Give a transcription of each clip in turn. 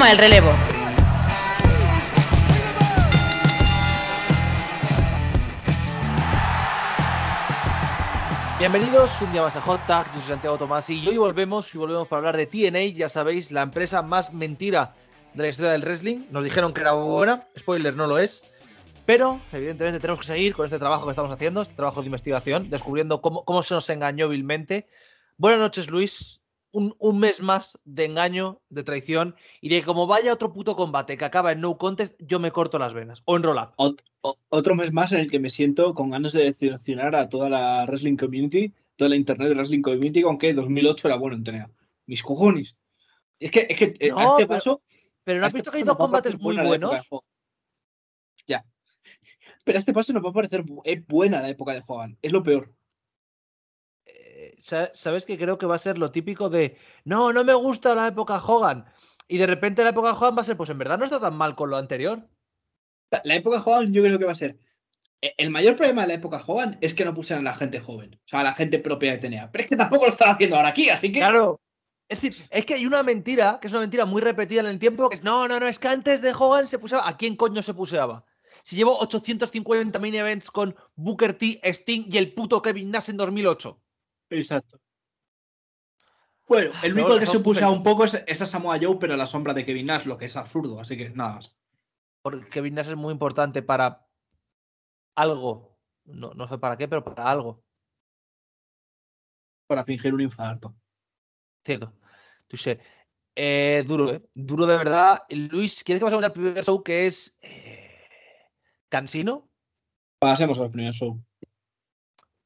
toma el relevo. Bienvenidos un día más a Hot Tag, yo soy Santiago Tomás y hoy volvemos y volvemos para hablar de TNA, ya sabéis, la empresa más mentira de la historia del wrestling. Nos dijeron que era buena, spoiler, no lo es. Pero, evidentemente, tenemos que seguir con este trabajo que estamos haciendo, este trabajo de investigación, descubriendo cómo, cómo se nos engañó vilmente. Buenas noches, Luis un, mes más de engaño, de traición y de como vaya otro puto combate que acaba en no contest, yo me corto las venas o en roll up. otro mes más en el que me siento con ganas de decepcionar a toda la wrestling community, toda la internet de wrestling community, aunque 2008 era bueno entrenar. Mis cojones. Es que, es que a este paso. Pero no has visto que hay dos combates muy buenos. Ya. Pero este paso no va a parecer buena la época de Juan Es lo peor sabes que creo que va a ser lo típico de, no, no me gusta la época Hogan. Y de repente la época Hogan va a ser, pues en verdad no está tan mal con lo anterior. La, época Hogan yo creo que va a ser. E, el mayor problema de la época Hogan es que no pusieron a la gente joven, o sea, a la gente propia que tenía Pero es que tampoco lo están haciendo ahora aquí, así que. Claro. Es decir, es que hay una mentira, que es una mentira muy repetida en el tiempo, que es, no, no, no, es que antes de Hogan se puseaba. ¿A quién coño se puseaba? Si llevo 850 mini events con Booker T, Sting y el puto Kevin Nash en 2008. Exacto. Bueno, el único que se puse a un poco es, esa Samoa Joe, pero a la sombra de Kevin Nash, lo que es absurdo, así que nada más. Porque Kevin Nash es muy importante para algo. No, no sé para qué, pero para algo. Para fingir un infarto. Cierto. Eh, duro, eh. Duro de verdad. Luis, ¿quieres que pasemos al primer show que es. Eh, Cansino? Pasemos al primer show.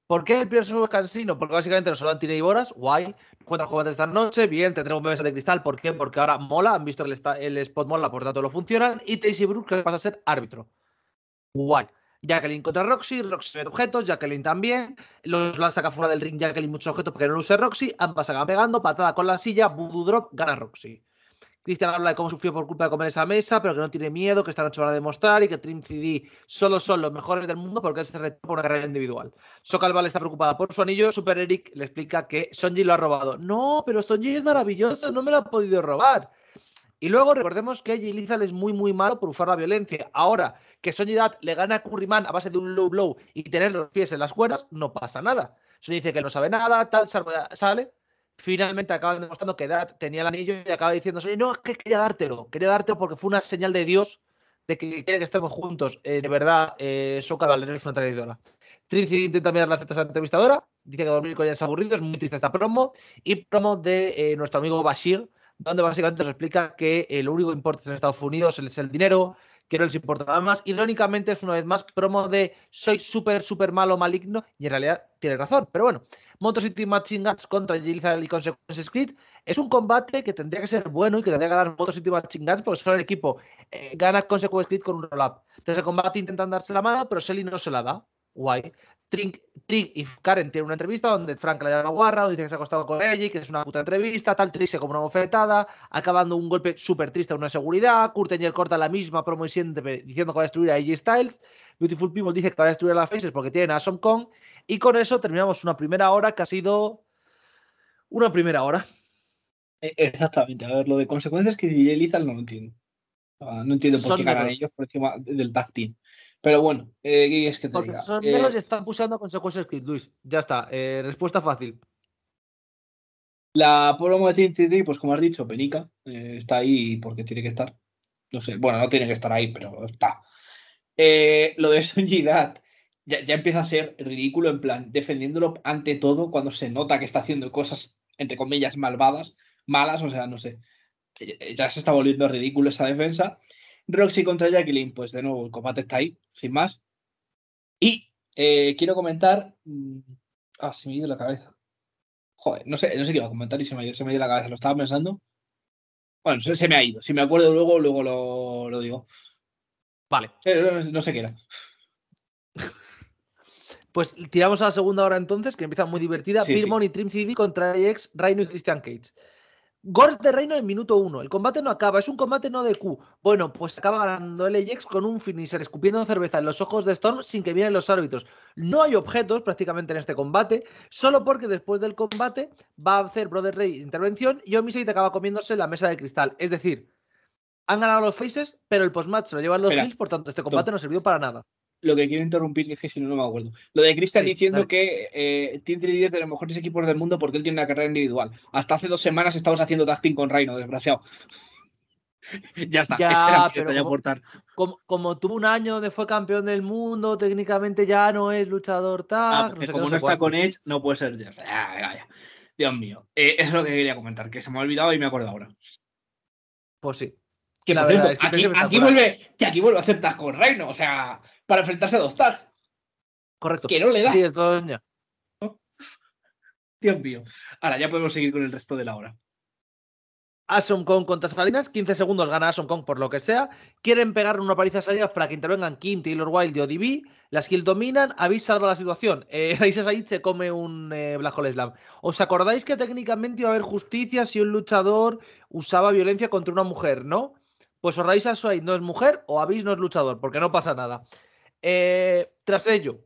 ¿Por qué el primer es cansino? Porque básicamente nos y Boras. guay. Cuántas de esta noche, bien, tendremos bebés de cristal. ¿Por qué? Porque ahora mola, han visto el, el spot mola, por tanto lo funcionan. Y Tracy Brooks que pasa a ser árbitro. Guay. Jacqueline contra Roxy, Roxy mete objetos, Jacqueline también, los la saca fuera del ring Jacqueline muchos objetos porque no lo use Roxy, ambas acaban pegando, patada con la silla, voodoo drop, gana Roxy. Cristian habla de cómo sufrió por culpa de comer esa mesa, pero que no tiene miedo, que esta noche van a demostrar y que Trim CD solo son los mejores del mundo porque él se retiró por una carrera individual. Socalval está preocupada por su anillo, Super Eric le explica que Sonji lo ha robado. No, pero Sonji es maravilloso, no me lo ha podido robar. Y luego recordemos que Lizard es muy, muy malo por usar la violencia. Ahora, que Sonji Dad le gana a Curryman a base de un low blow y tener los pies en las cuerdas, no pasa nada. Sonji dice que no sabe nada, tal, sale finalmente acaban demostrando que Dad tenía el anillo y acaba diciéndose, no, es que quería dártelo, quería dártelo porque fue una señal de Dios de que quiere que estemos juntos. Eh, de verdad, eh, Soca es una traidora. Trinity intenta mirar las tetas la entrevistadora, dice que dormir con ella es aburrido, es muy triste esta promo, y promo de eh, nuestro amigo Bashir, donde básicamente nos explica que el eh, lo único que importa en Estados Unidos es el dinero, que no les importa nada más. Irónicamente es una vez más promo de soy súper, súper malo, maligno, y en realidad tiene razón. Pero bueno, Motor City Machine Guns contra Jilizal y Consequence Creed es un combate que tendría que ser bueno y que tendría que ganar Motor City Machine Guns porque solo el equipo eh, gana Consequence con un roll-up. Entonces el combate intentan darse la mano, pero Selly no se la da guay. Trink, y Karen tienen una entrevista donde Frank le llama guarra, donde dice que se ha acostado con ella que es una puta entrevista, tal Trick se como una bofetada, acabando un golpe súper triste a una seguridad, Kurt Angel corta la misma promo diciendo que va a destruir a AJ Styles, Beautiful People dice que va a destruir a las Faces porque tienen a Son Kong y con eso terminamos una primera hora que ha sido una primera hora. E, exactamente, a ver, lo de consecuencias que DJ Lizard no lo entiendo. Ah, no entiendo por qué ganan ellos por encima del tag team. Pero bueno, eh, es que te Porque Son eh, negros y están pulsando consecuencias Luis. Ya está. Eh, respuesta fácil. La promo de City, pues como has dicho, Penica. Eh, está ahí porque tiene que estar. No sé, bueno, no tiene que estar ahí, pero está. lo de Soñidad ya, ya empieza a ser ridículo, en plan, defendiéndolo ante todo cuando se nota que está haciendo cosas, entre comillas, malvadas, malas, o sea, no sé. Ya se está volviendo ridículo esa defensa. Roxy contra Jacqueline, pues de nuevo, el combate está ahí, sin más. Y eh, quiero comentar. Mm, ah, se me ha ido la cabeza. Joder, no sé, no sé qué iba a comentar y se me ha ido, la cabeza, lo estaba pensando. Bueno, se, me ha ido. Si me acuerdo luego, luego lo, digo. Vale. Eh, no, sé qué era. Pues tiramos a la segunda hora entonces, que empieza muy divertida. Sí, y Trim CD contra EX, Rhino y Christian Cage. Gord de Reino en minuto 1. El combate no acaba, es un combate no de Q. Bueno, pues acaba ganando LAX con un finisher escupiendo cerveza en los ojos de Storm sin que vienen los árbitros. No hay objetos prácticamente en este combate, solo porque después del combate va a hacer Brother Rey intervención y Omisei acaba comiéndose la mesa de cristal. Es decir, han ganado los faces, pero el postmatch se lo llevan los Bills, por tanto este combate no sirvió para nada lo que quiero interrumpir, es que si no, no me acuerdo. Lo de Cristian diciendo que eh, tiene es de los mejores equipos del mundo porque él tiene una carrera individual. Hasta hace dos semanas estamos haciendo team con Reino, desgraciado. ya está, ya, como, Como, tuvo un año donde fue campeón del mundo, técnicamente ya no es luchador tal. Ah, como no, está con Edge, no puede ser. Ah, Dios mío, eh, eso es lo que quería comentar, que se me ha olvidado y me acuerdo ahora. Pues sí. Que, aquí, aquí vuelve, que aquí vuelve a hacer con reino, o sea, para enfrentarse a dos tags. Correcto. Que no le da. Sí, es todo mío. Ahora ya podemos seguir con el resto de la hora. Asun Kong contra Salinas, 15 segundos gana Asun Kong por lo que sea. Quieren pegar una paliza a Salinas para que intervengan Kim, Taylor Wilde y ODB. Las Kill dominan, Avis salvado la situación. Eh, se come un eh, Black Hole Slam. ¿Os acordáis que técnicamente iba a haber justicia si un luchador usaba violencia contra una mujer, no? Pues o Raisa Said no es mujer o Avis no es luchador, porque no pasa nada. Eh, tras ello,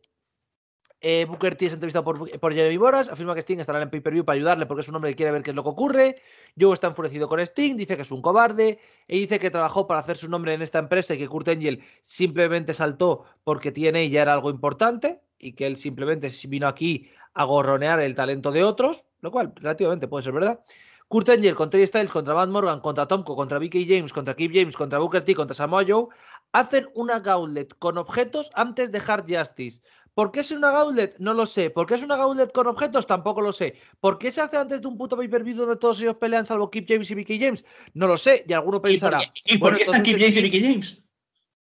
eh, Booker T es entrevistado por, Jeremy Boras, afirma que Sting estará en pay-per-view para ayudarle porque es un hombre que quiere ver qué es lo que ocurre. Joe está enfurecido con Sting, dice que es un cobarde e dice que trabajó para hacer su nombre en esta empresa y que Kurt Angel simplemente saltó porque tiene y ya era algo importante y que él simplemente vino aquí a gorronear el talento de otros, lo cual relativamente puede ser verdad. Kurt Angel contra Styles, contra Van Morgan, contra Tomko, contra Vicky James, contra Keith James, contra Booker T, contra Samoa Joe, hacen una gauntlet con objetos antes de Hard Justice. ¿Por qué es una gauntlet? No lo sé. ¿Por qué es una gauntlet con objetos? Tampoco lo sé. ¿Por qué se hace antes de un puto pay per donde todos ellos pelean salvo Kip James y Vicky James? No lo sé. Y alguno pensará. ¿Y por qué, están Kip James y Vicky James?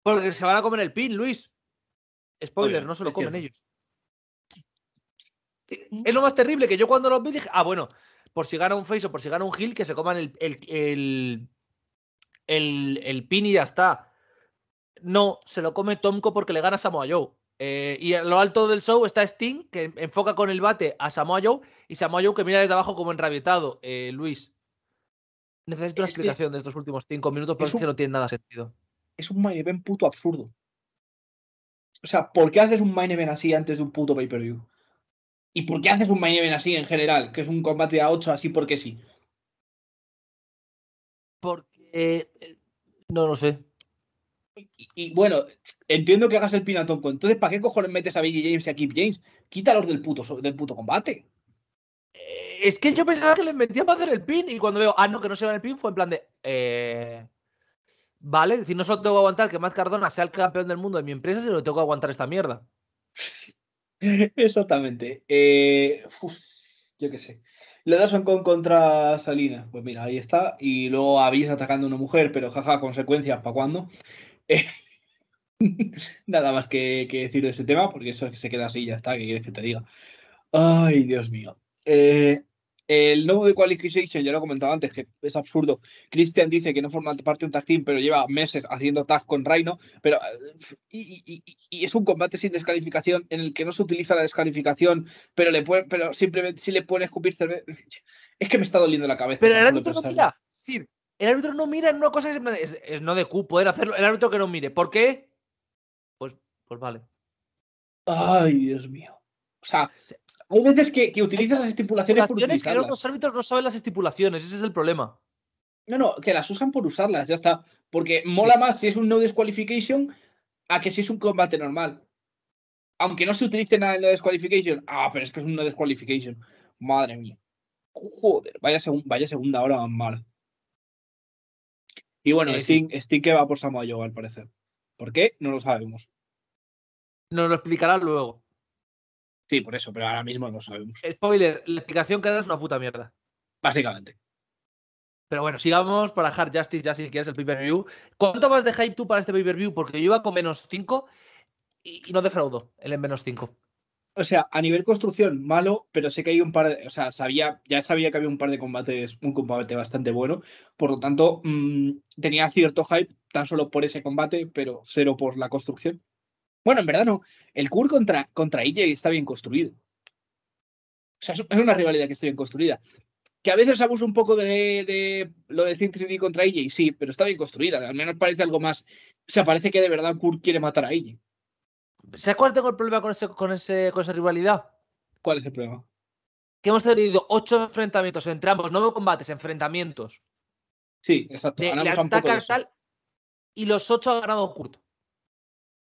Porque se van a comer el pin, Luis. Spoiler, no se lo comen ellos. Es lo más terrible que yo cuando los vi dije, ah, bueno, por si gana un face o por si gana un heel, que se coman el, el, el, el pin y ya está. No, se lo come Tomko porque le gana a Samoa Joe. Eh, y a lo alto del show está Sting, que enfoca con el bate a Samoa Joe y Samoa Joe que mira desde abajo como enrabietado. Eh, Luis, necesito una explicación de estos últimos cinco minutos porque no tiene nada sentido. Es un main event puto absurdo. O sea, ¿por qué haces un main event así antes de un puto pay-per-view? ¿Y por qué haces un main event así en general? Que es un combate a 8 así porque sí. Porque. Eh, no lo sé. Y, bueno, entiendo que hagas el pin a tonco Entonces, ¿para qué cojones metes a Billy James y a Kip James? Quítalos del puto, del combate. Eh, es que yo pensaba que les metía para hacer el pin y cuando veo, ah, no, que no se va el pin, fue en plan de. Eh, vale, es decir, no solo tengo que aguantar que Matt Cardona sea el campeón del mundo de mi empresa, sino que tengo que aguantar esta mierda. Exactamente. Eh, yo qué sé. Le das con contra Salina Pues mira, ahí está. Y luego habéis atacando a una mujer, pero jaja, consecuencias, ¿para cuándo? nada más que, decir de ese tema, porque eso es que se queda así, ya está, que quieres que te diga? Ay, Dios mío. Eh, el nuevo de Qualification, ya lo he comentado antes, que es absurdo. Christian dice que no forma parte de un tag team, pero lleva meses haciendo tag con Reino. Pero, y, es un combate sin descalificación en el que no se utiliza la descalificación, pero, le pero simplemente si le puede escupir cerveza. Es que me está doliendo la cabeza. Pero el árbitro no mira en una cosa es, no de Q poder hacerlo. El árbitro que no mire. ¿Por qué? Pues, pues vale. Ay, Dios mío. O sea, hay veces que, que utilizas las estipulaciones, estipulaciones que los árbitros no saben las estipulaciones. Ese es el problema. No, no, que las usan por usarlas, ya está. Porque mola más si es un no disqualification a que si es un combate normal. Aunque no se utilice nada en no disqualification. Ah, pero es que es un no disqualification. Madre mía. Joder, vaya, segunda hora más y bueno, eh, que va por Samoa Joe, al parecer. ¿Por qué? No lo sabemos. Nos lo explicará luego. Sí, por eso, pero ahora mismo no sabemos. Spoiler, la explicación que dado es una puta mierda. Básicamente. Pero bueno, sigamos para Hard Justice, ya si quieres el pay ¿Cuánto vas de hype tú para este pay view Porque yo iba con menos 5 y, y no defraudo el en menos 5 o sea, a nivel construcción, malo, pero sé que hay un par de. O sea, sabía, ya sabía que había un par de combates, un combate bastante bueno. Por lo tanto, mm, tenía cierto hype tan solo por ese combate, pero cero por la construcción. Bueno, en verdad no. El Kur contra, contra e está bien construido. O sea, es una rivalidad que está bien construida. Que a veces abuso un poco de, de lo de Think contra IJ, e sí, pero está bien construida. Al menos parece algo más. O sea, parece que de verdad Kur quiere matar a IJ. E ¿Sabes cuál tengo el problema con, ese, con, ese, esa rivalidad? ¿Cuál es el problema? Que hemos tenido ocho enfrentamientos entre ambos, no combates, enfrentamientos. Sí, exacto. y los ocho ha ganado Kurt.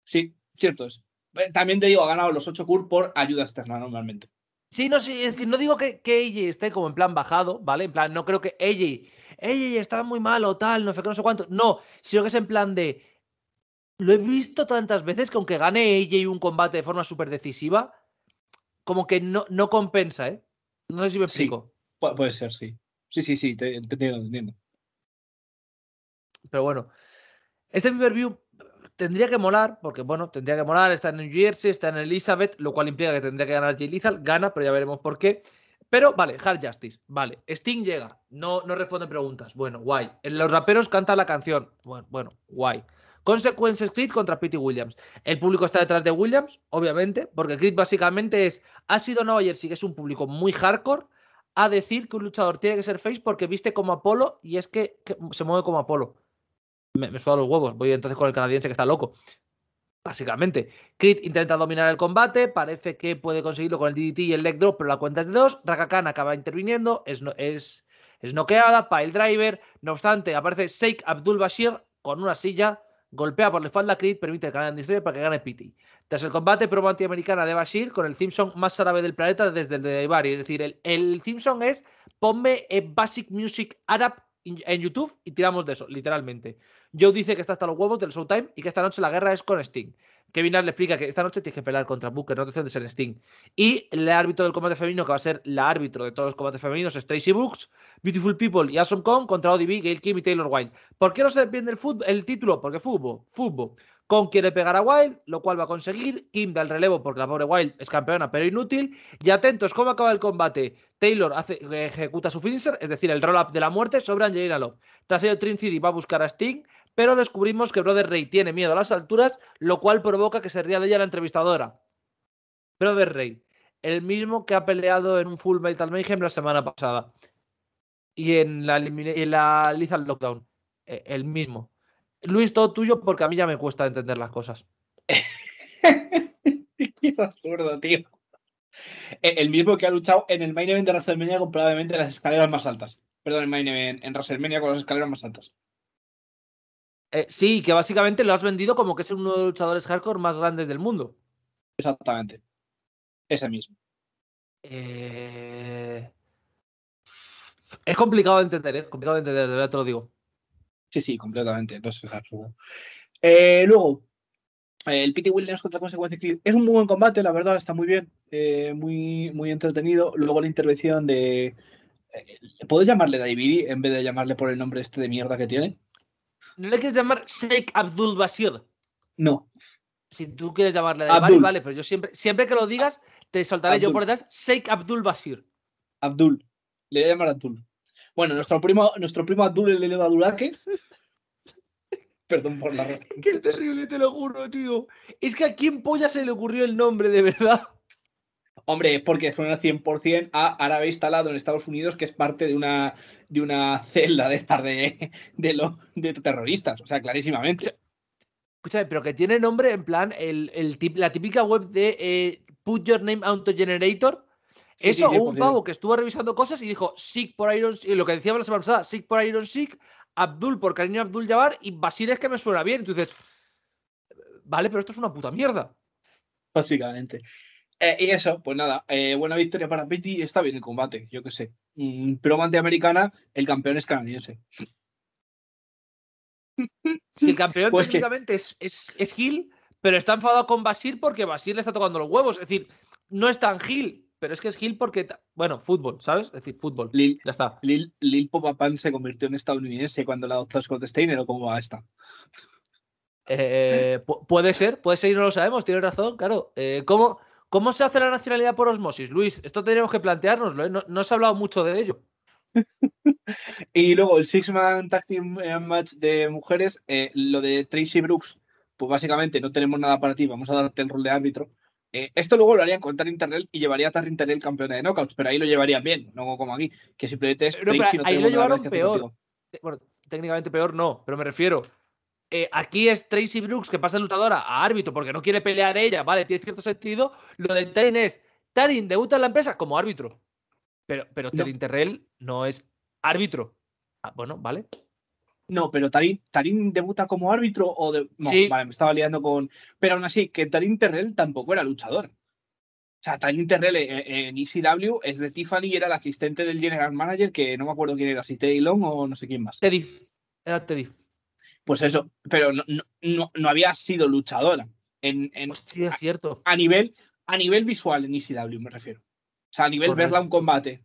Sí, cierto es. Eh, también te digo, ha ganado los ocho Kurt por ayuda externa normalmente. Sí, no, sí, es decir, no digo que, que esté como en plan bajado, ¿vale? En plan, no creo que AJ, AJ estaba muy malo, tal, no sé qué, no sé cuánto. No, sino que es en plan de lo he visto tantas veces que aunque gane AJ un combate de forma súper decisiva, como que no, compensa, ¿eh? No sé si me explico. puede ser, sí. Sí, sí, sí, te, entiendo. Pero bueno, este pay view tendría que molar, porque bueno, tendría que molar, está en New Jersey, está en Elizabeth, lo cual implica que tendría que ganar Jay Lizal, gana, pero ya veremos por qué. Pero vale, Hard Justice, vale, Sting llega, no, no responde preguntas, bueno, guay. Los raperos cantan la canción, bueno, bueno, guay. Consecuencias Creed contra Pete Williams. El público está detrás de Williams, obviamente, porque Creed básicamente es, ha sido Nueva Jersey, que es un público muy hardcore, a decir que un luchador tiene que ser face porque viste como Apolo y es que, se mueve como Apolo. Me, me suda los huevos, voy entonces con el canadiense que está loco. Básicamente, Creed intenta dominar el combate, parece que puede conseguirlo con el DDT y el leg drop, pero la cuenta es de dos. Rakakan acaba interviniendo, es, es, es noqueada, para el driver. No obstante, aparece Sheikh Abdul Bashir con una silla golpea por la espalda Creed, permite el canal de historia para que gane Pity. Tras el combate, promo antiamericana de Bashir con el Simpson más árabe del planeta desde el de Ibarri. Es decir, el, el Simpson es ponme eh, Basic Music Arab en YouTube y tiramos de eso, literalmente. Joe dice que está hasta los huevos del Showtime y que esta noche la guerra es con Sting. Kevin Nash le explica que esta noche tienes que pelear contra Booker, no te centres en Sting. Y el árbitro del combate femenino, que va a ser la árbitro de todos los combates femeninos, es Tracy Brooks, Beautiful People y Awesome Kong contra ODB, Gail Kim y Taylor Wine ¿Por qué no se depende el, el título? Porque fútbol, fútbol. Con quiere pegar a Wild, lo cual va a conseguir. Kim da el relevo porque la pobre Wild es campeona, pero inútil. Y atentos, ¿cómo acaba el combate? Taylor eh, ejecuta su finisher, es decir, el roll-up de la muerte sobre Angelina Love. Tras ello, Trin City va a buscar a Sting, pero descubrimos que Brother Ray tiene miedo a las alturas, lo cual provoca que se ría de ella la entrevistadora. Brother Ray, el mismo que ha peleado en un Full Metal Mayhem la semana pasada y en la, en Lockdown, eh, el mismo. Luis, todo tuyo, porque a mí ya me cuesta entender las cosas. es absurdo, tío. E, el mismo que ha luchado en el main event de WrestleMania con probablemente las escaleras más altas. Perdón, el main event en WrestleMania con las escaleras más altas. Eh, sí, que básicamente lo has vendido como que es uno de los luchadores hardcore más grandes del mundo. Exactamente. Ese mismo. Eh, es complicado de entender, es ¿eh? complicado de entender, de verdad te lo digo. Sí, sí, completamente. No sé, eh, luego, el Pity Williams contra Consecuencia Es un muy buen combate, la verdad, está muy bien. Eh, muy, muy entretenido. Luego la intervención de. Eh, ¿Puedo llamarle Daiviri en vez de llamarle por el nombre este de mierda que tiene? ¿No le quieres llamar Sheikh Abdul Basir? No. Si tú quieres llamarle Daivari, vale, pero yo siempre, siempre que lo digas, te soltaré yo por detrás Sheikh Abdul Basir. Abdul. Le voy a llamar Abdul. Bueno, nuestro primo, nuestro primo Abdul el Eleva Perdón por la red. ¿Qué es terrible, te lo juro, tío. Es que a quién polla se le ocurrió el nombre, de verdad. Hombre, porque suena 100% a árabe instalado en Estados Unidos, que es parte de una, de una celda de estar de, de, terroristas, o sea, clarísimamente. Escúchame, pero que tiene nombre en plan el, el la típica web de eh, Put Your Name Auto Generator, eso, un pavo que estuvo revisando cosas y dijo Sick por Iron lo que decíamos la semana pasada, Sick por Iron Sick, Abdul por cariño Abdul Jabbar y Basir es que me suena bien. Entonces, vale, pero esto es una puta mierda. Básicamente. Eh, y eso, pues nada, eh, buena victoria para Petty, está bien el combate, yo qué sé. pero mm, pero americana, el campeón es canadiense. El campeón básicamente pues técnicamente es, es, es Gil, pero está enfadado con Basir porque Basir le está tocando los huevos. Es decir, no es tan Gil, pero es que es Gil porque, bueno, fútbol, ¿sabes? Es decir, fútbol. Lil, ya está. Lil, Lil Popapan se convirtió en estadounidense cuando la adoptó Scott Steiner o cómo va esta. Eh, puede ser, puede ser y no lo sabemos, tienes razón, claro. Eh, ¿cómo, se hace la nacionalidad por osmosis, Luis? Esto tenemos que planteárnoslo, ¿eh? no, se ha hablado mucho de ello. y luego el Six Man Tag eh, Match de mujeres, lo de Tracy Brooks, pues básicamente no tenemos nada para ti, vamos a darte el rol de árbitro. Eh, esto luego lo harían con Taryn Terrell y llevaría a Taryn Terrell campeona de knockouts, pero ahí lo llevarían bien, no como aquí, que simplemente es. Eh, ahí lo llevaron peor. Bueno, técnicamente peor no, pero me refiero. Eh, aquí es Tracy Brooks que pasa de lutadora a árbitro porque no quiere pelear ella, vale, tiene cierto sentido. Lo de Tarin es, Tarin debuta en la empresa como árbitro, pero, pero no. no es árbitro. Ah, bueno, vale, no, pero Tarín, debuta como árbitro o vale, me estaba liando con. Pero aún así, que Tarín Terrell tampoco era luchador. O sea, Tarín Terrell e, e, en, ECW es de Tiffany y era el asistente del general manager, que no me acuerdo quién era, si Teddy Long o no sé quién más. Teddy, era Teddy. Pues eso, pero no, había sido luchadora. En, es Hostia, es cierto. A nivel, a nivel visual en ECW me refiero. O sea, a nivel verla verla un combate.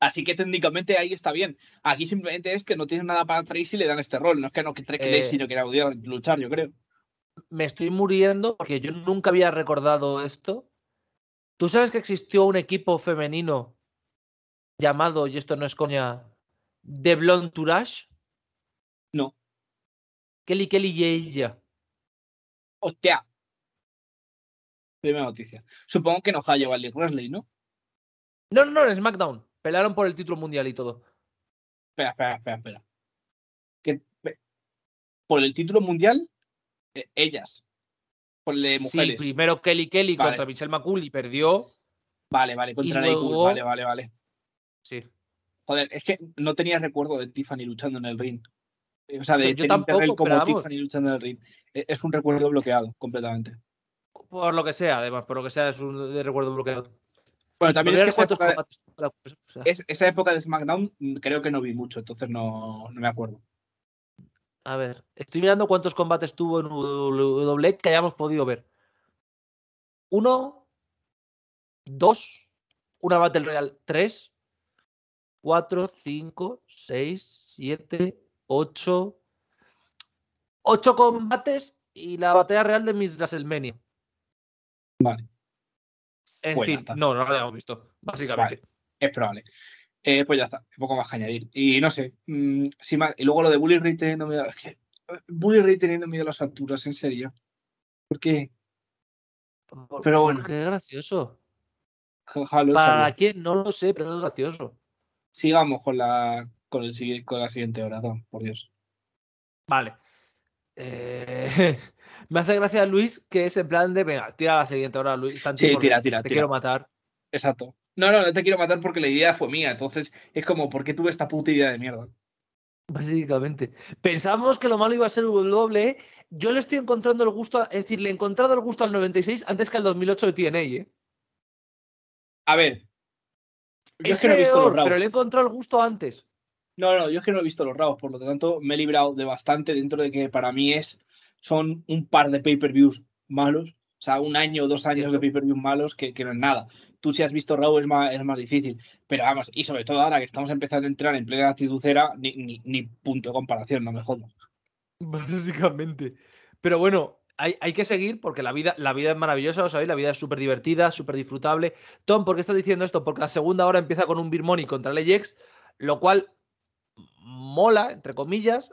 Así que técnicamente ahí está bien. Aquí simplemente es que no tienen nada para Tracy y le dan este rol. No es que no que eh, sino luchar, yo creo. Me estoy muriendo porque yo nunca había recordado esto. ¿Tú sabes que existió un equipo femenino llamado, y esto no es coña, The Blonde Tourage? No. Kelly Kelly y ella. Hostia. Primera noticia. Supongo que no a Valley Wrestling, ¿no? No, no, no, en SmackDown. Pelaron por el título mundial y todo. Espera, espera, espera, espera. por el título mundial, eh, ellas. Por Sí, primero Kelly Kelly contra Michelle McCool y perdió. Vale, vale, contra luego... Vale, vale, vale. Sí. Joder, es que no tenía recuerdo de Tiffany luchando en el ring. Eh, o sea, de, yo, tampoco, como Tiffany luchando en el ring. E, es un recuerdo bloqueado completamente. Por lo que sea, además, por lo que sea, es un recuerdo bloqueado. Bueno, también es que esa época, de, SmackDown mm, creo que no vi mucho, entonces no, no, me acuerdo. A ver, estoy mirando cuántos combates tuvo en WWE que hayamos podido ver. Uno, dos, una Battle Royale, tres, cuatro, cinco, seis, siete, ocho, ocho combates y la batalla real de Miss WrestleMania. Vale. Pues no, no lo habíamos visto, básicamente. es probable. Eh, pues ya está, poco más que añadir. Y no sé, mm, Y luego lo de Bully Ray teniendo miedo. Bully Ray teniendo miedo a las alturas, en serio. ¿Por qué? pero bueno. Qué gracioso. Para quien no lo sé, pero es gracioso. Sigamos con la, con el, con la siguiente oración, por Dios. Vale. Eh, me hace gracia Luis que es en plan de, venga, tira la siguiente hora, Luis. sí, tira, tira. Te quiero matar. Exacto. No, no, no te quiero matar porque la idea fue mía. Entonces es como, ¿por qué tuve esta puta idea de mierda? Básicamente. Pensamos que lo malo iba a ser W. Yo le estoy encontrando el gusto, es decir, le he encontrado el gusto al 96 antes que al 2008 de TNA, ¿eh? A ver. es, que no he este visto Pero le he encontrado el gusto antes. No, no, yo es que no he visto los Raws, por lo tanto me he librado de bastante dentro de que para mí es, son un par de pay-per-views malos, o sea, un año o dos años de pay-per-views malos que, que, no es nada. Tú si has visto Raw es más, es más difícil, pero vamos, y sobre todo ahora que estamos empezando a entrar en plena actitudera, ni, ni, punto de comparación, no me jodas. Básicamente. Pero bueno, hay, que seguir porque la vida, la vida es maravillosa, lo sabéis, la vida es súper divertida, súper disfrutable. Tom, ¿por qué estás diciendo esto? Porque la segunda hora empieza con un Birmoni contra Leyex, lo cual mola, entre comillas,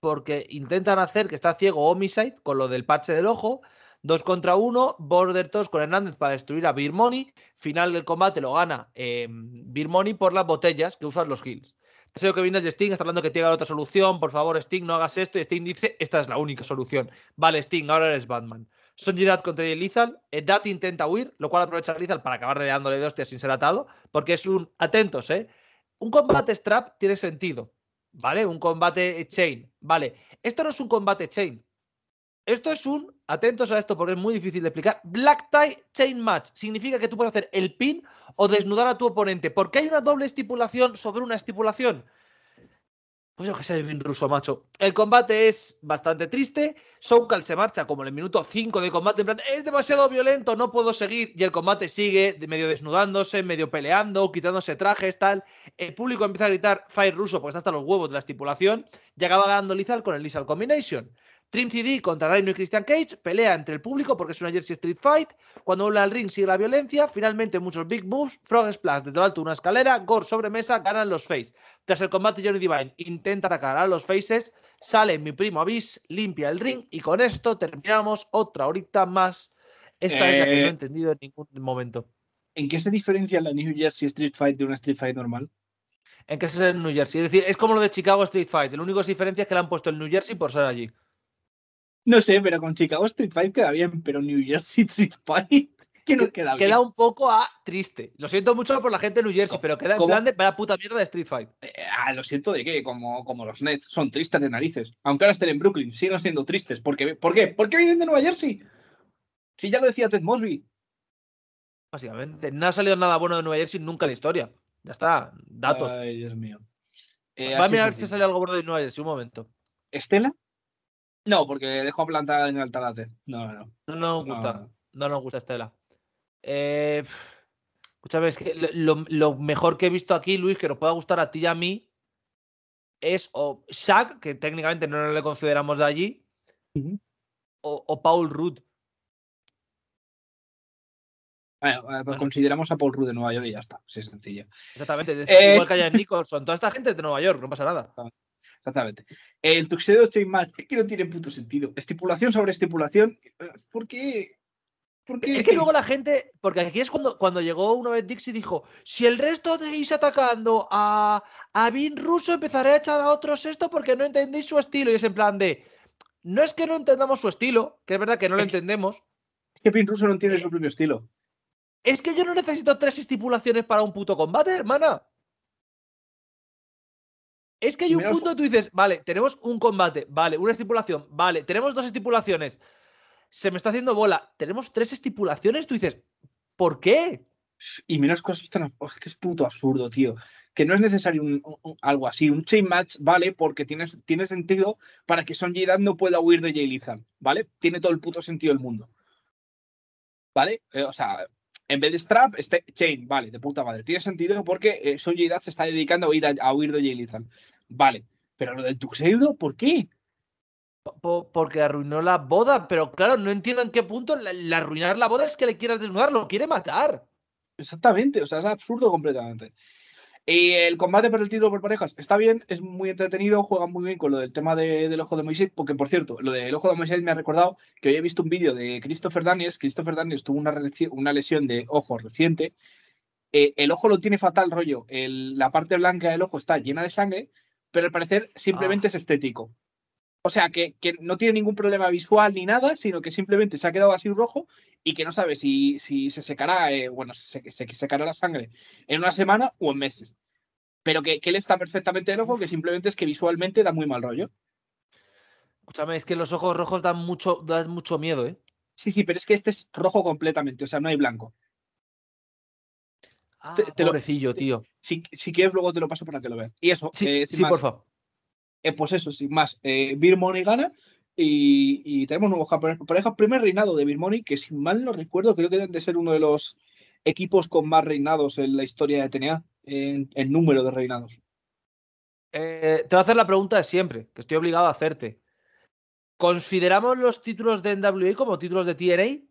porque intentan hacer que está ciego Homicide con lo del parche del ojo. Dos contra uno, Border Toss con Hernández para destruir a Birmoni. Final del combate lo gana eh, em, Birmoni por las botellas que usan los Hills. Deseo que viene de Sting, está hablando que tiene otra solución. Por favor, Sting, no hagas esto. Y Sting dice: Esta es la única solución. Vale, Sting, ahora eres Batman. Sonjidad contra Lizal. Eh, Dat intenta huir, lo cual aprovecha Lizal para acabar dándole de hostia sin ser atado, porque es un. Atentos, ¿eh? un combate strap tiene sentido, ¿vale? Un combate chain, ¿vale? Esto no es un combate chain. Esto es un, atentos a esto porque es muy difícil de explicar, black tie chain match. Significa que tú puedes hacer el pin o desnudar a tu oponente. Porque hay una doble estipulación sobre una estipulación? Pues yo que sé, bien ruso, macho. El combate es bastante triste. Soukal se marcha como en el minuto 5 de combate. es demasiado violento, no puedo seguir. Y el combate sigue medio desnudándose, medio peleando, quitándose trajes, tal. El público empieza a gritar Fire ruso porque está hasta los huevos de la estipulación. Y acaba ganando Lizal con el Lizal Combination. Trim CD contra Rhino y Christian Cage, pelea entre el público porque es una Jersey Street Fight. Cuando vuelve el ring sigue la violencia. Finalmente, muchos big moves. Frog Splash desde lo alto una escalera. Gore sobre mesa, ganan los Faces. Tras el combate, Johnny Divine intenta atacar a los faces. Sale mi primo Abyss, limpia el ring y con esto terminamos otra horita más. Esta es la que no he eh, entendido en ningún momento. ¿En qué se diferencia la New Jersey Street Fight de una Street Fight normal? En qué se es el New Jersey. Es decir, es como lo de Chicago Street Fight. La única diferencia es que le han puesto el New Jersey por ser allí. No sé, pero con Chicago Street Fight queda bien, pero New Jersey Street Fight. Que no queda, queda un poco a ah, triste. Lo siento mucho por la gente de New Jersey, pero queda grande en plan de para puta mierda de Street Fight. Eh, ah, lo siento de que, como, como los Nets, son tristes de narices. Aunque ahora estén en Brooklyn, siguen siendo tristes. Porque, ¿Por qué? ¿Por qué viven de Nueva Jersey? Si ya lo decía Ted Mosby. Básicamente, no ha salido nada bueno de Nueva Jersey nunca en la historia. Ya está, datos. Ay, Dios mío. Eh, Va a mirar si sale algo bueno de Nueva Jersey, un momento. ¿Estela? No, porque dejo plantada en el talate. No, no, no. No, nos gusta. No, nos gusta Estela. Eh, escúchame, es que lo, mejor que he visto aquí, Luis, que nos pueda gustar a ti y a mí, es o Shaq, que técnicamente no le consideramos de allí, o, Paul Rudd. Pues consideramos a Paul Rudd de Nueva York y ya está, Sí, sencillo. Exactamente, eh... igual que Nicholson, toda esta gente de Nueva York, no pasa nada. Exactamente. El Tuxedo Chain Match es que no tiene puto sentido. Estipulación sobre estipulación. Eh, ¿Por qué? Es que luego la gente, porque aquí es cuando, cuando llegó una vez Dixie y dijo, si el resto seguís atacando a, a Vin Russo, empezaré a echar a otros esto porque no entendéis su estilo. Y es en plan de, no es que no entendamos su estilo, que es verdad que no lo entendemos. Es que Vin Russo no entiende eh, su propio estilo. Es que yo no necesito tres estipulaciones para un puto combate, hermana. Es que hay un punto tú dices, vale, tenemos un combate, vale, una estipulación, vale, tenemos dos estipulaciones. Se me está haciendo bola. Tenemos tres estipulaciones, tú dices, ¿por qué? Y menos cosas tan. Es que es puto absurdo, tío. Que no es necesario algo así. Un chain match, vale, porque tiene, tiene sentido para que Son no pueda huir de Jay ¿vale? Tiene todo el puto sentido del mundo. ¿Vale? Eh, o sea, en vez de Strap, este Chain, vale, de puta madre. Tiene sentido porque eh, Son se está dedicando a, ir a, huir de Jay Vale, pero lo del Tuxedo, ¿por qué? Porque arruinó la boda, pero claro, no entiendo en qué punto la, arruinar la boda es que le quieras desnudar, lo quiere matar. Exactamente, o sea, es absurdo completamente. Y el combate por el título por parejas está bien, es muy entretenido, juega muy bien con lo del tema del ojo de Moisés, porque por cierto, lo del ojo de Moisés me ha recordado que hoy he visto un vídeo de Christopher Daniels. Christopher Daniels tuvo una, una lesión de ojo reciente. Eh, el ojo lo tiene fatal, rollo. la parte blanca del ojo está llena de sangre, pero al parecer simplemente ah. es estético. O sea, que, no tiene ningún problema visual ni nada, sino que simplemente se ha quedado así rojo y que no sabe si, si se secará, eh, bueno, se, se, secará la sangre en una semana o en meses. Pero que, que él está perfectamente de rojo, que simplemente es que visualmente da muy mal rollo. Escúchame, es que los ojos rojos dan mucho, dan mucho miedo, ¿eh? Sí, sí, pero es que este es rojo completamente, o sea, no hay blanco. Ah, te, pobrecillo, tío. Si, si, quieres, luego te lo paso para que lo veas. Y eso, sí, eh, por favor. Eh, pues eso, sin más, eh, gana y, tenemos nuevos campeones por Primer reinado de Birmoni que si mal no recuerdo, creo que deben de ser uno de los equipos con más reinados en la historia de TNA, en, número de reinados. Eh, te voy a hacer la pregunta de siempre, que estoy obligado a hacerte. ¿Consideramos los títulos de NWA como títulos de TNA?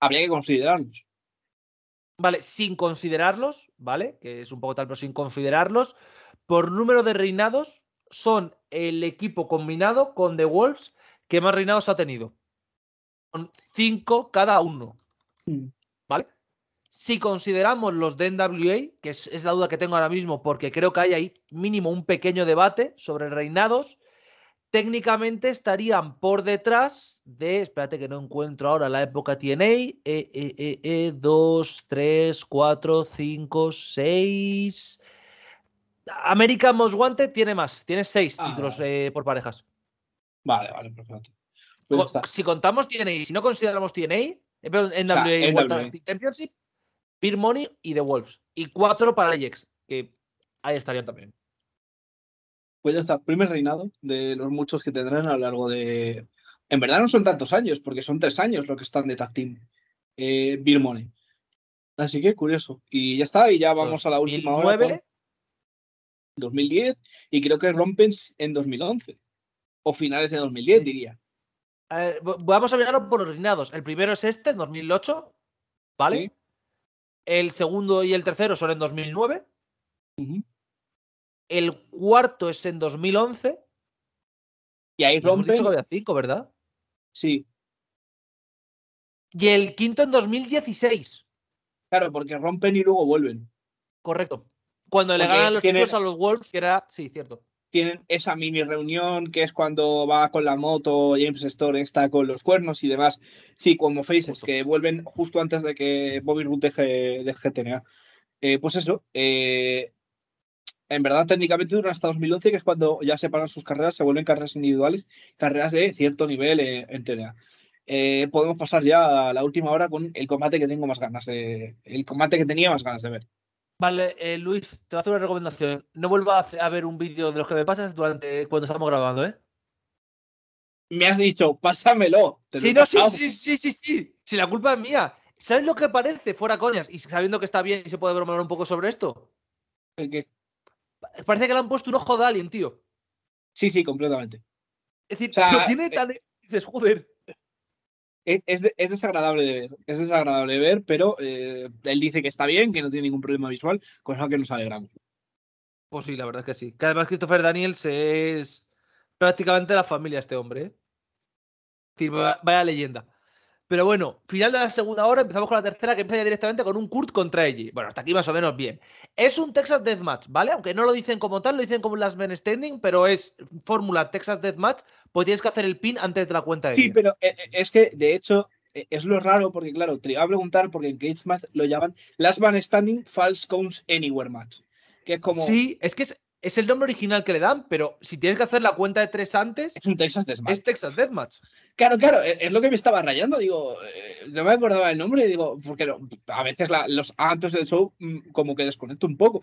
Habría que considerarlos. Vale, sin considerarlos, ¿vale? Que es un poco tal, pero sin considerarlos, por número de reinados, son el equipo combinado con The Wolves que más reinados ha tenido. Son cinco cada uno. Mm. ¿Vale? Si consideramos los de NWA, que es, la duda que tengo ahora mismo, porque creo que hay ahí mínimo un pequeño debate sobre reinados, técnicamente estarían por detrás de, espérate que no encuentro ahora la época TNA, 2, 3, 4, 5, 6, América Most Wanted tiene más, tiene seis ah. títulos eh, por parejas. Vale, vale, perfecto. Pues si contamos TNA, si no consideramos TNA, eh, en WWE, Championship, Money y The Wolves. Y cuatro para Ajax, que ahí estarían también. Pues ya está, primer reinado de los muchos que tendrán a lo largo de. En verdad no son tantos años, porque son tres años lo que están de tag team. Eh, Money. Así que curioso. Y ya está, y ya vamos a la última hora. 2010 y creo que rompen en 2011 o finales de 2010, diría. vamos a mirarlo por ordenados. El primero es este, en 2008, ¿vale? El segundo y el tercero son en 2009. El cuarto es en 2011. Y ahí rompen. ¿verdad? Sí. Y el quinto en 2016. Claro, porque rompen y luego vuelven. Correcto. Cuando le ganan los tienen, a los Wolves, que era. Sí, cierto. Tienen esa mini reunión que es cuando va con la moto, James Store está con los cuernos y demás. Sí, como Faces, que vuelven justo antes de que Bobby Root deje, TNA. Eh, pues eso, eh, en verdad técnicamente duran hasta 2011, que es cuando ya se paran sus carreras, se vuelven carreras individuales, carreras de cierto nivel en TNA. Eh, podemos pasar ya a la última hora con el combate que tengo más ganas de, el combate que tenía más ganas de ver. Vale, eh, Luis, te voy a hacer una recomendación. No vuelvas a ver un vídeo de los que me pasas durante cuando estamos grabando, ¿eh? Me has dicho, pásamelo. Sí, no, sí, sí, sí, sí, sí. Si la culpa es mía. ¿Sabes lo que parece? Fuera coñas. Y sabiendo que está bien y se puede bromear un poco sobre esto. Parece que le han puesto un ojo de alguien, tío. Sí, sí, completamente. Es decir, lo tiene eh, tan. Dices, joder. E, es, desagradable de ver, es desagradable ver, pero eh, él dice que está bien, que no tiene ningún problema visual, cosa que nos alegramos. Pues sí, la verdad es que sí. Que además Christopher Daniels es prácticamente la familia este hombre. ¿eh? vaya leyenda. Pero bueno, final de la segunda hora, empezamos con la tercera que empieza directamente con un Kurt contra Eiji. Bueno, hasta aquí más o menos bien. Es un Texas Deathmatch, ¿vale? Aunque no lo dicen como tal, lo dicen como Last Man Standing, pero es fórmula Texas Deathmatch, pues tienes que hacer el pin antes de la cuenta de Sí, pero eh, eh, es que de hecho e, es lo raro porque, claro, te iba a preguntar porque en Gates lo llaman Last Man Standing False Counts Anywhere Match. Que es como. Sí, es que es, es el nombre original que le dan, pero si tienes que hacer la cuenta de tres antes. Es un Texas Deathmatch. Es Texas Deathmatch. Claro, claro, e-, es lo que me estaba rayando. Digo, eh, no me acordaba el nombre, digo, porque a veces los antes del show mm, como que desconecto un poco.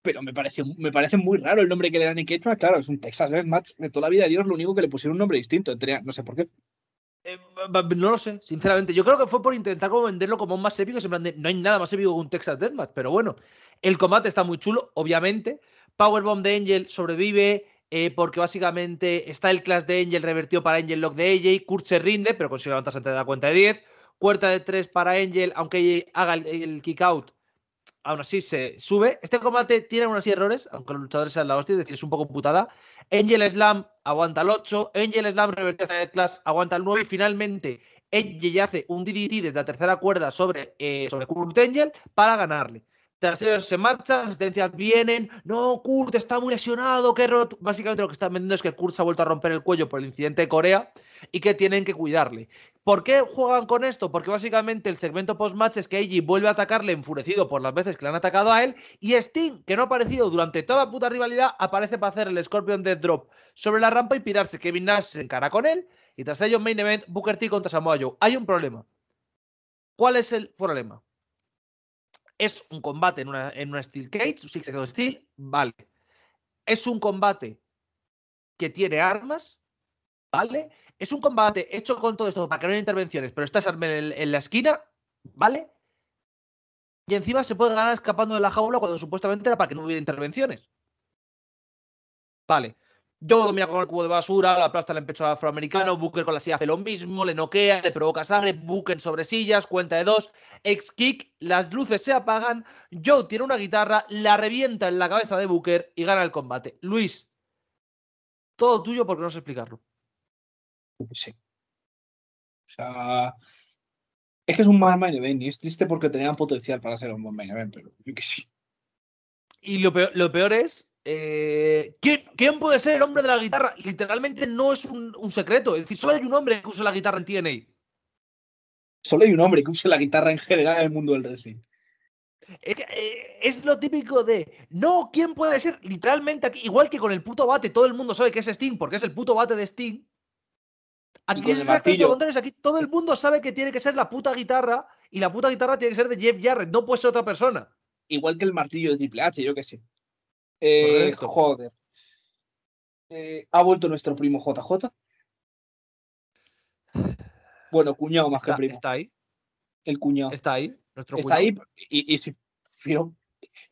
Pero me parece, me parece muy raro el nombre que le dan en Quechua. Claro, es un Texas Deathmatch de toda la vida. Dios, lo único que le pusieron un nombre distinto. no sé por qué. Eh, no lo sé, sinceramente. Yo creo que fue por intentar como venderlo como más épico. no hay nada más épico que un Texas Deathmatch, pero bueno, el combate está muy chulo, obviamente. Powerbomb de Angel sobrevive eh, porque básicamente está el clash de Angel revertido para Angel Lock de AJ. Kurt se rinde, pero consigue levantarse antes de la cuenta de 10. Cuerta de 3 para Angel, aunque haga el, kick out, aún así se sube. Este combate tiene unos errores, aunque los luchadores sean la hostia, es decir, es un poco putada. Angel Slam aguanta el 8, Angel Slam revertido hasta el clash, aguanta el 9 y finalmente Angel hace un DDT desde la tercera cuerda sobre, eh, sobre Kurt Angel para ganarle. Tras ellos se marchan, asistencias vienen. No, Kurt está muy lesionado. Que Básicamente lo que están vendiendo es que Kurt se ha vuelto a romper el cuello por el incidente de Corea y que tienen que cuidarle. ¿Por qué juegan con esto? Porque básicamente el segmento post-match es que Eiji vuelve a atacarle enfurecido por las veces que le han atacado a él y Sting, que no ha aparecido durante toda la puta rivalidad, aparece para hacer el Scorpion Death Drop sobre la rampa y pirarse. Kevin Nash se encara con él y tras ello main event Booker T contra Samoa Joe. Hay un problema. ¿Cuál es el problema? Es un combate en una, Steel Cage, Six Steel, vale. Es un combate que tiene armas, vale. Es un combate hecho con todo esto para que no haya intervenciones, pero estás en, en la esquina, vale. Y encima se puede ganar escapando de la jaula cuando supuestamente era para que no hubiera intervenciones. Vale. Joe domina con el cubo de basura, la aplasta el pecho al afroamericano, Booker con la silla hace lo mismo, le noquea, le provoca sangre, Booker sobre sillas, cuenta de dos, ex-kick, las luces se apagan, Joe tiene una guitarra, la revienta en la cabeza de Booker y gana el combate. Luis, todo tuyo porque no sé explicarlo. Sí. O sea, es que es un mal main event y es triste porque tenían potencial para ser un buen main event, pero yo que sí. Y lo peor, lo peor es eh, ¿quién, puede ser el hombre de la guitarra? Literalmente no es un, secreto. Es decir, solo hay un hombre que usa la guitarra en TNA. Solo hay un hombre que usa la guitarra en general en el mundo del wrestling. Eh, es, lo típico de, no, ¿quién puede ser? Literalmente aquí, igual que con el puto bate, todo el mundo sabe que es Sting, porque es el puto bate de Sting. Aquí es exactamente contrario, aquí todo el mundo sabe que tiene que ser la puta guitarra y la puta guitarra tiene que ser de Jeff Jarrett, no puede ser otra persona. Igual que el martillo de Triple H, yo qué sé. Eh, joder. Eh, ¿Ha vuelto nuestro primo JJ? Bueno, cuñado más que primo. Está ahí. El cuñado. Está ahí. Nuestro está ahí. Y, si prefiero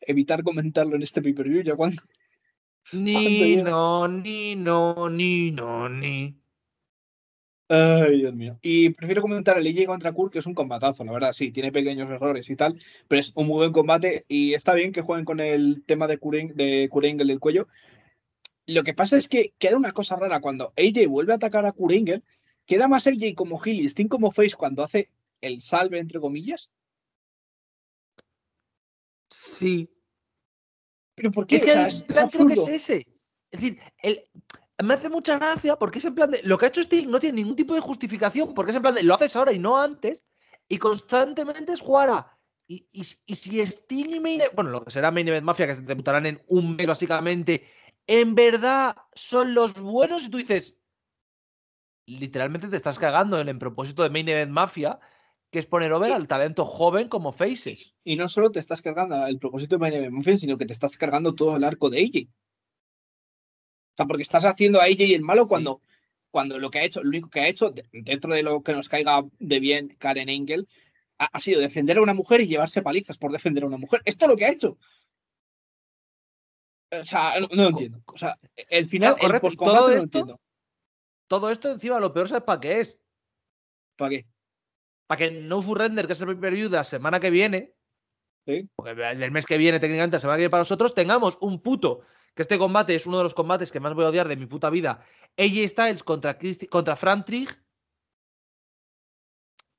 evitar comentarlo en este pay-per-view, ya cuando. Ni no, ni no, ni no, ni. Ay, Dios mío. Y prefiero comentar el EJ contra Kur, que es un combatazo, la verdad, sí, tiene pequeños errores y tal, pero es un muy buen combate y está bien que jueguen con el tema de Kurt de del cuello. Lo que pasa es que queda una cosa rara cuando AJ vuelve a atacar a Kurengel, queda más AJ como Gil y como face cuando hace el salve, entre comillas. Sí. Pero ¿por qué? Es que el es que es ese. Es decir, el, me hace mucha gracia porque es en plan de. Lo que ha hecho Sting no tiene ningún tipo de justificación porque es en plan de. Lo haces ahora y no antes. Y constantemente es Juara. Y, y, si Sting y Main Bueno, lo que será Main Event Mafia, que se debutarán en un mes básicamente. En verdad son los buenos. Y tú dices. Literalmente te estás cagando en propósito de Main Event Mafia que es poner over al talento joven como Faces. Y no solo te estás cargando el propósito de Main Event Mafia, sino que te estás cargando todo el arco de AJ. O sea, porque estás haciendo ahí AJ el malo cuando, cuando lo que ha hecho, lo único que ha hecho, dentro de lo que nos caiga de bien Karen Engel, ha, sido defender a una mujer y llevarse palizas por defender a una mujer. Esto es lo que ha hecho. O sea, no, entiendo. O sea, el final, todo esto, Todo esto encima, lo peor es para qué es. ¿Para qué? Para que No Surrender, que es el primer de semana que viene, ¿Sí? porque el mes que viene técnicamente, la semana que viene para nosotros, tengamos un puto que este combate es uno de los combates que más voy a odiar de mi puta vida. AJ Styles contra, contra Frank Trigg.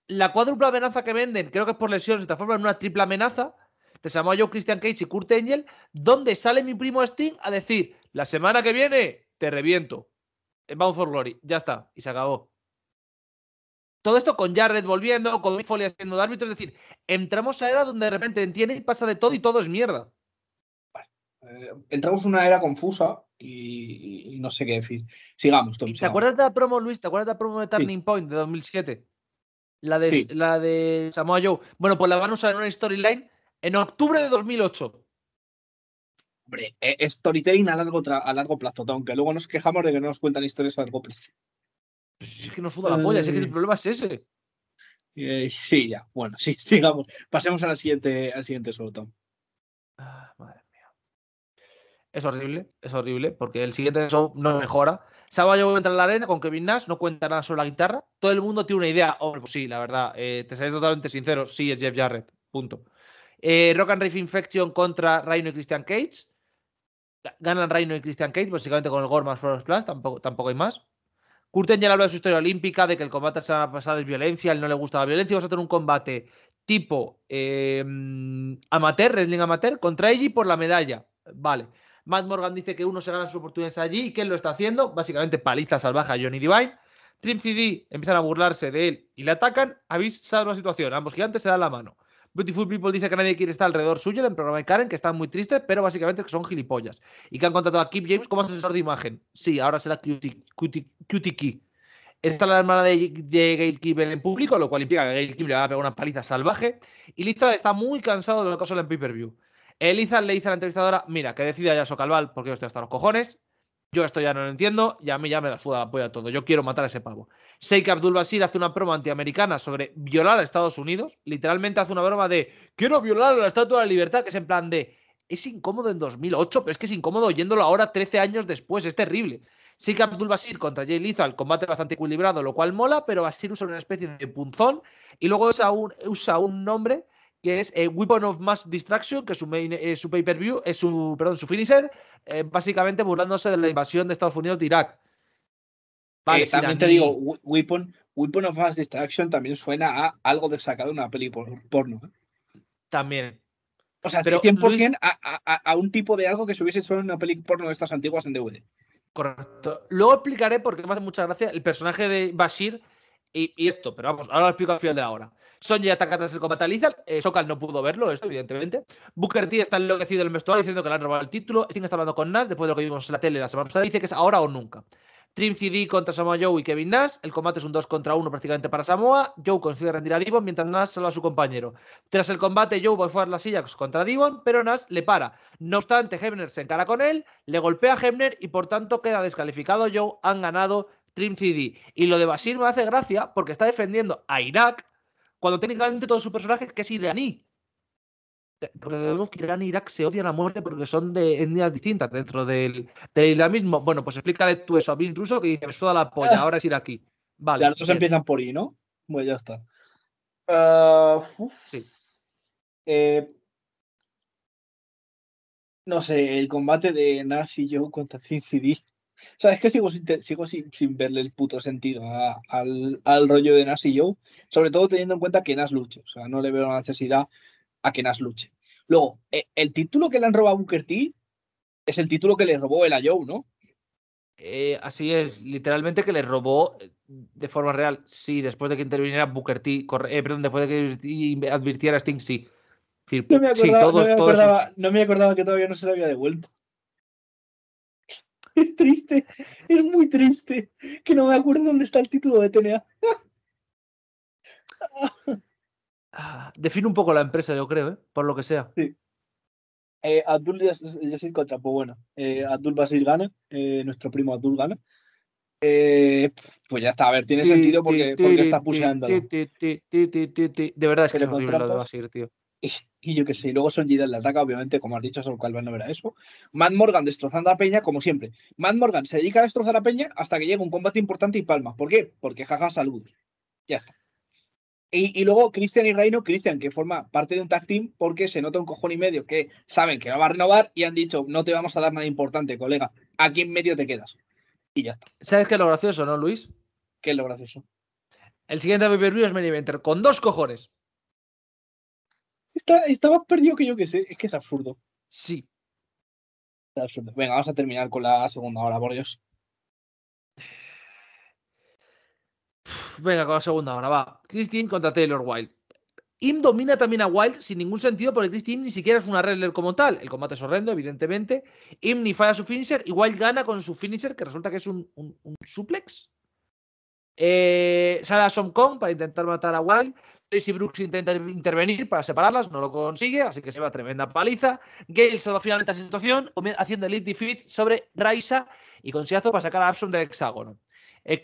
La cuádrupla amenaza que venden, creo que es por lesión, se transforma en una triple amenaza. Te llamó yo Christian Cage y Kurt Angel, donde sale mi primo Sting a decir, la semana que viene te reviento. En Bound for Glory, ya está, y se acabó. Todo esto con Jared volviendo, con Foley haciendo de árbitro, es decir, entramos a era donde de repente entiende y pasa de todo y todo es mierda. Eh, entramos en una era confusa y, no sé qué decir. Sigamos, Tom, ¿Te acuerdas de la promo, Luis? ¿Te acuerdas de la promo de Turning Point de 2007? La de, la de Samoa Joe. Bueno, pues la van a usar en una storyline en octubre de 2008. Hombre, eh, storytelling a largo, a largo plazo, aunque luego nos quejamos de que no nos cuentan historias a largo plazo. Pues es que nos suda la polla, es que el eh. problema es ese. sí, ya. Bueno, sí, sigamos. Pasemos a siguiente, al siguiente solo, Tom. Ah, madre. Es horrible, es horrible, porque el siguiente show no mejora. Sábado yo voy a entrar la arena con Kevin Nash, no cuenta nada sobre la guitarra. Todo el mundo tiene una idea. Pues sí, la verdad, eh, te seré totalmente sincero, sí es Jeff Jarrett, punto. Eh, Rock and Rave Infection contra Reino y Christian Cage. Ganan Reino y Christian Cage, básicamente con el Gore más Forest Plus, tampoco, tampoco hay más. Curten ya habla de su historia olímpica, de que el combate la semana pasada es violencia, él no le gusta la violencia. Vamos a tener un combate tipo eh, amateur, wrestling amateur, contra Eiji por la medalla. Vale. Matt Morgan dice que uno se gana sus oportunidades allí y que lo está haciendo. Básicamente paliza salvaje a Johnny Divine. Trim CD empiezan a burlarse de él y le atacan. Avis salva la situación. Ambos gigantes se dan la mano. Beautiful People dice que nadie quiere estar alrededor suyo en el programa de Karen, que están muy tristes, pero básicamente que son gilipollas. Y que han contratado a Kip James como asesor de imagen. Sí, ahora será Cutie, Key. Está la hermana de, Gail Kim en público, lo cual implica que Gail le va a pegar una paliza salvaje. Y Lista está muy cansado de lo que en pay-per-view. Eliza le dice a la entrevistadora, mira, que decida Yaso Calval porque yo estoy hasta los cojones, yo esto ya no lo entiendo y a mí ya me la suda la todo, yo quiero matar a ese pavo. Sheikh Abdul Basir hace una broma antiamericana sobre violar a Estados Unidos, literalmente hace una broma de, quiero violar la Estatua de la Libertad, que es en plan de, es incómodo en 2008, pero es que es incómodo oyéndolo ahora 13 años después, es terrible. Sí que Abdul Basir contra Jay el combate bastante equilibrado, lo cual mola, pero Basir usa una especie de punzón y luego usa un nombre que es eh, Weapon of Mass Distraction, que su, eh, su pay-per-view, es su, perdón, su finisher, eh, básicamente burlándose de la invasión de Estados Unidos de Irak. Vale, también te digo, Weapon, of Mass Distraction también suena a algo sacado de una peli por, porno. También. O sea, pero 100% a, un tipo de algo que se hubiese suena en una peli porno de estas antiguas en DVD. Correcto. Luego explicaré, porque me hace mucha gracia, el personaje de Bashir y, esto, pero vamos, ahora lo explico al final de la hora. Sonya ataca tras el combate a Lizard. Eh, Sokal no pudo verlo, esto, evidentemente. Booker T está enloquecido en el vestuario diciendo que le han robado el título. Sting está hablando con Nash después de lo que vimos en la tele la semana pasada. Dice que es ahora o nunca. Trim CD contra Samoa Joe y Kevin Nash. El combate es un 2 contra 1 prácticamente para Samoa. Joe consigue rendir a Divon mientras Nash salva a su compañero. Tras el combate, Joe va a jugar las sillas contra Divon pero Nash le para. No obstante, Hebner se encara con él, le golpea a Hemner y por tanto queda descalificado Joe. Han ganado Trim CD. Y lo de Basir me hace gracia porque está defendiendo a Irak cuando técnicamente todo su personaje que es iraní. Eh, porque vemos que Irán y e Irak se odian a muerte porque son de etnias distintas dentro del, islamismo. Bueno, pues explícale tú eso a Russo que dice, toda la polla, ahora es iraquí. Vale. Las dos empiezan por ahí, ¿no? Bueno, pues ya está. Ah, eh, no sé, el combate de Nash y yo contra Stream CD o sea, es que sigo, sin, verle el puto sentido al, rollo de Nas y Joe, sobre todo teniendo en cuenta que Nas luche. O sea, no le veo la necesidad a que Nas luche. Luego, e, el título que le han robado a Booker T es el título que le robó el a Joe, ¿no? Eh, así es, literalmente que le robó eh, de forma real, sí, después de que interviniera Booker T, eh, perdón, después de que advirtiera Sting, sí. no me acordaba que todavía no se lo había devuelto. es triste, es muy triste, que no me acuerdo dónde está el título de TNA. Ah, define un poco la empresa, yo creo, ¿eh? por lo que sea. Sí. Eh, Abdul ya, se pues bueno, eh, Abdul Basir gana, eh, nuestro primo Abdul gana. pues ya está, a ver, tiene sentido porque, está puseando. De verdad es que, es horrible lo de tío y yo qué sé, y luego Son Gideon le ataca, obviamente, como has dicho, Sol no verá eso. Matt Morgan destrozando a Peña, como siempre. Matt Morgan se dedica a destrozar a Peña hasta que llega un combate importante y palma. ¿Por qué? Porque jaja, salud. Ya está. Y, luego Cristian y Reino, Cristian, que forma parte de un tag team porque se nota un cojón y medio que saben que no va a renovar y han dicho, no te vamos a dar nada importante, colega. Aquí en medio te quedas. Y ya está. ¿Sabes qué es lo gracioso, no, Luis? ¿Qué es lo gracioso? El siguiente Baby es Mini Venter, con dos cojones está, más perdido que yo que sé. Es que es absurdo. Sí. Venga, vamos a terminar con la segunda hora, por Dios. Venga, con la segunda hora, va. Christine contra Taylor Wilde. Im domina también a Wilde sin ningún sentido porque Christine ni siquiera es una wrestler como tal. El combate es horrendo, evidentemente. Im ni falla su finisher y Wild gana con su finisher que resulta que es un, suplex. Eh, sale a Son Kong para intentar matar a Wilde. Tracy Brooks intenta intervenir para separarlas, no lo consigue, así que se va tremenda paliza. Gale salva finalmente la situación, haciendo el lead defeat sobre Raisa y con siazo para sacar a Absom del hexágono.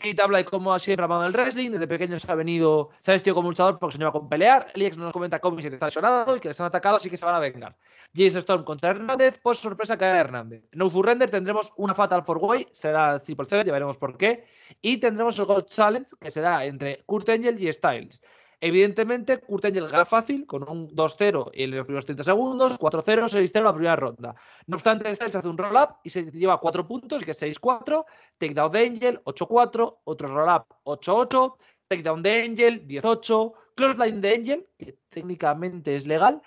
Kit habla de cómo ha sido en el wrestling, desde pequeño se ha venido, se ha vestido como luchador porque se lleva con pelear. Eliex nos comenta cómo se ha lesionado y que les han atacado, así que se van a vengar. Jason Storm contra Hernández, por sorpresa cae Hernández. No render tendremos una Fatal Four Way, será Triple cero, ya veremos por qué. Y tendremos el Gold Challenge, que será entre Kurt Angle y Styles. Evidentemente, Kurt Angel gana fácil, con un 2-0 en los primeros 30 segundos, 4-0, 6-0 la primera ronda. No obstante, se hace un roll-up y se lleva 4 puntos, que es 6-4, takedown de Angel, 8-4, otro roll-up, 8-8, takedown de Angel, 18, line de Angel, que técnicamente es legal,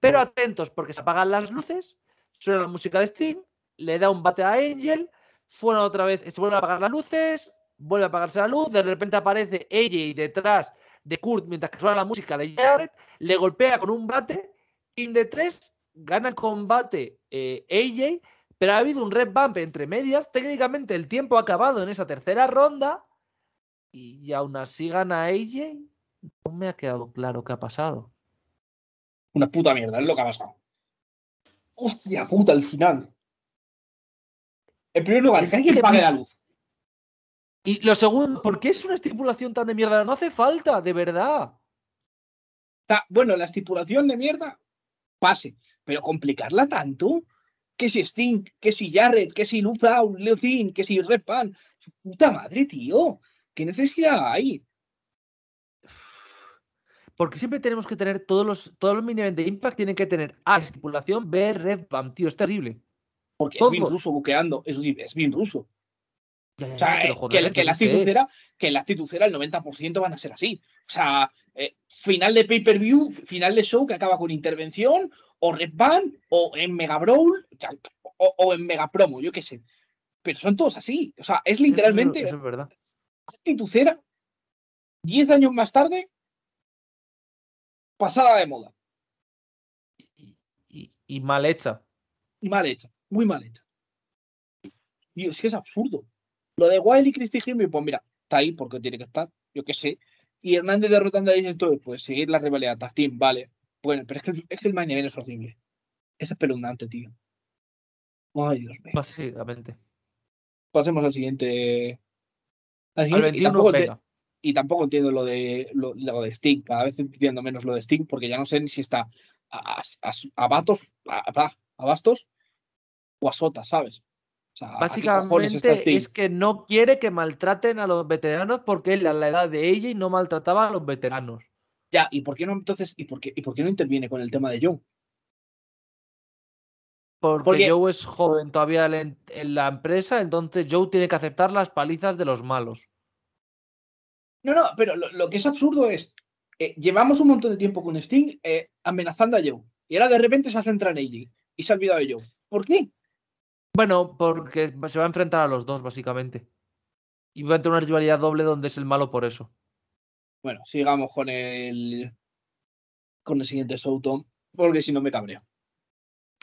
pero atentos porque se apagan las luces, suena la música de Sting, le da un bate a Angel, otra vez, se vuelven a apagar las luces, vuelve a apagarse la luz, de repente aparece AJ detrás de Kurt mientras que suena la música de Jared, le golpea con un bate, y de tres gana el combate eh, AJ, pero ha habido un red bump entre medias, técnicamente el tiempo ha acabado en esa tercera ronda, y aún así gana AJ, no me ha quedado claro qué ha pasado. Una puta mierda, es lo que ha pasado. Hostia puta, al final. En primer lugar, es alguien pague la luz. Y lo segundo, ¿por qué es una estipulación tan de mierda? No hace falta, de verdad. Bueno, la estipulación de mierda pase, pero complicarla tanto. Que si Sting, que si Jarrett, que si Luzau, Leocin, que si Red Pan. Puta madre, tío. ¿Qué necesidad hay? Porque siempre tenemos que tener todos los, todos los mini de Impact tienen que tener A, estipulación, B, Red tío, es terrible. Porque es bien ruso buqueando, es bien ruso. Eh, que, en la titucera que la el 90% van a ser así. O sea, eh, final de pay-per-view, final de show que acaba con intervención, o Red Band, o en Mega Brawl, o, en Mega Promo, yo qué sé. Pero son todos así. O sea, es literalmente. es 10 años más tarde, pasada de moda. Y, mal hecha. y Mal hecha, muy mal hecha. Y es que es absurdo. Lo de Wiley y Christy pues mira, está ahí porque tiene que estar, yo qué sé. Y Hernández derrotando a Jason pues seguir la rivalidad, Team, vale. Bueno, pero es que, es el main es horrible. Es espeluznante, tío. Ay, Dios mío. Básicamente. Pasemos al siguiente. Al y, tampoco entiendo lo de, lo, de Sting. Cada vez entiendo menos lo de Sting porque ya no sé ni si está a, bastos o a sotas, ¿sabes? Básicamente es que no quiere que maltraten a los veteranos porque él a la edad de ella no maltrataba a los veteranos. Ya, ¿y por qué no entonces? ¿Y por qué, por qué no interviene con el tema de Joe? Porque, Joe es joven todavía en, la empresa, entonces Joe tiene que aceptar las palizas de los malos. No, no, pero lo, que es absurdo es, eh, llevamos un montón de tiempo con Sting eh, amenazando a Joe y ahora de repente se centra en AJ y se ha olvidado de Joe. ¿Por qué? Bueno, porque se va a enfrentar a los dos, básicamente. Y va a tener una rivalidad doble donde es el malo por eso. Bueno, sigamos con el. con el siguiente show, porque si no me cabreo.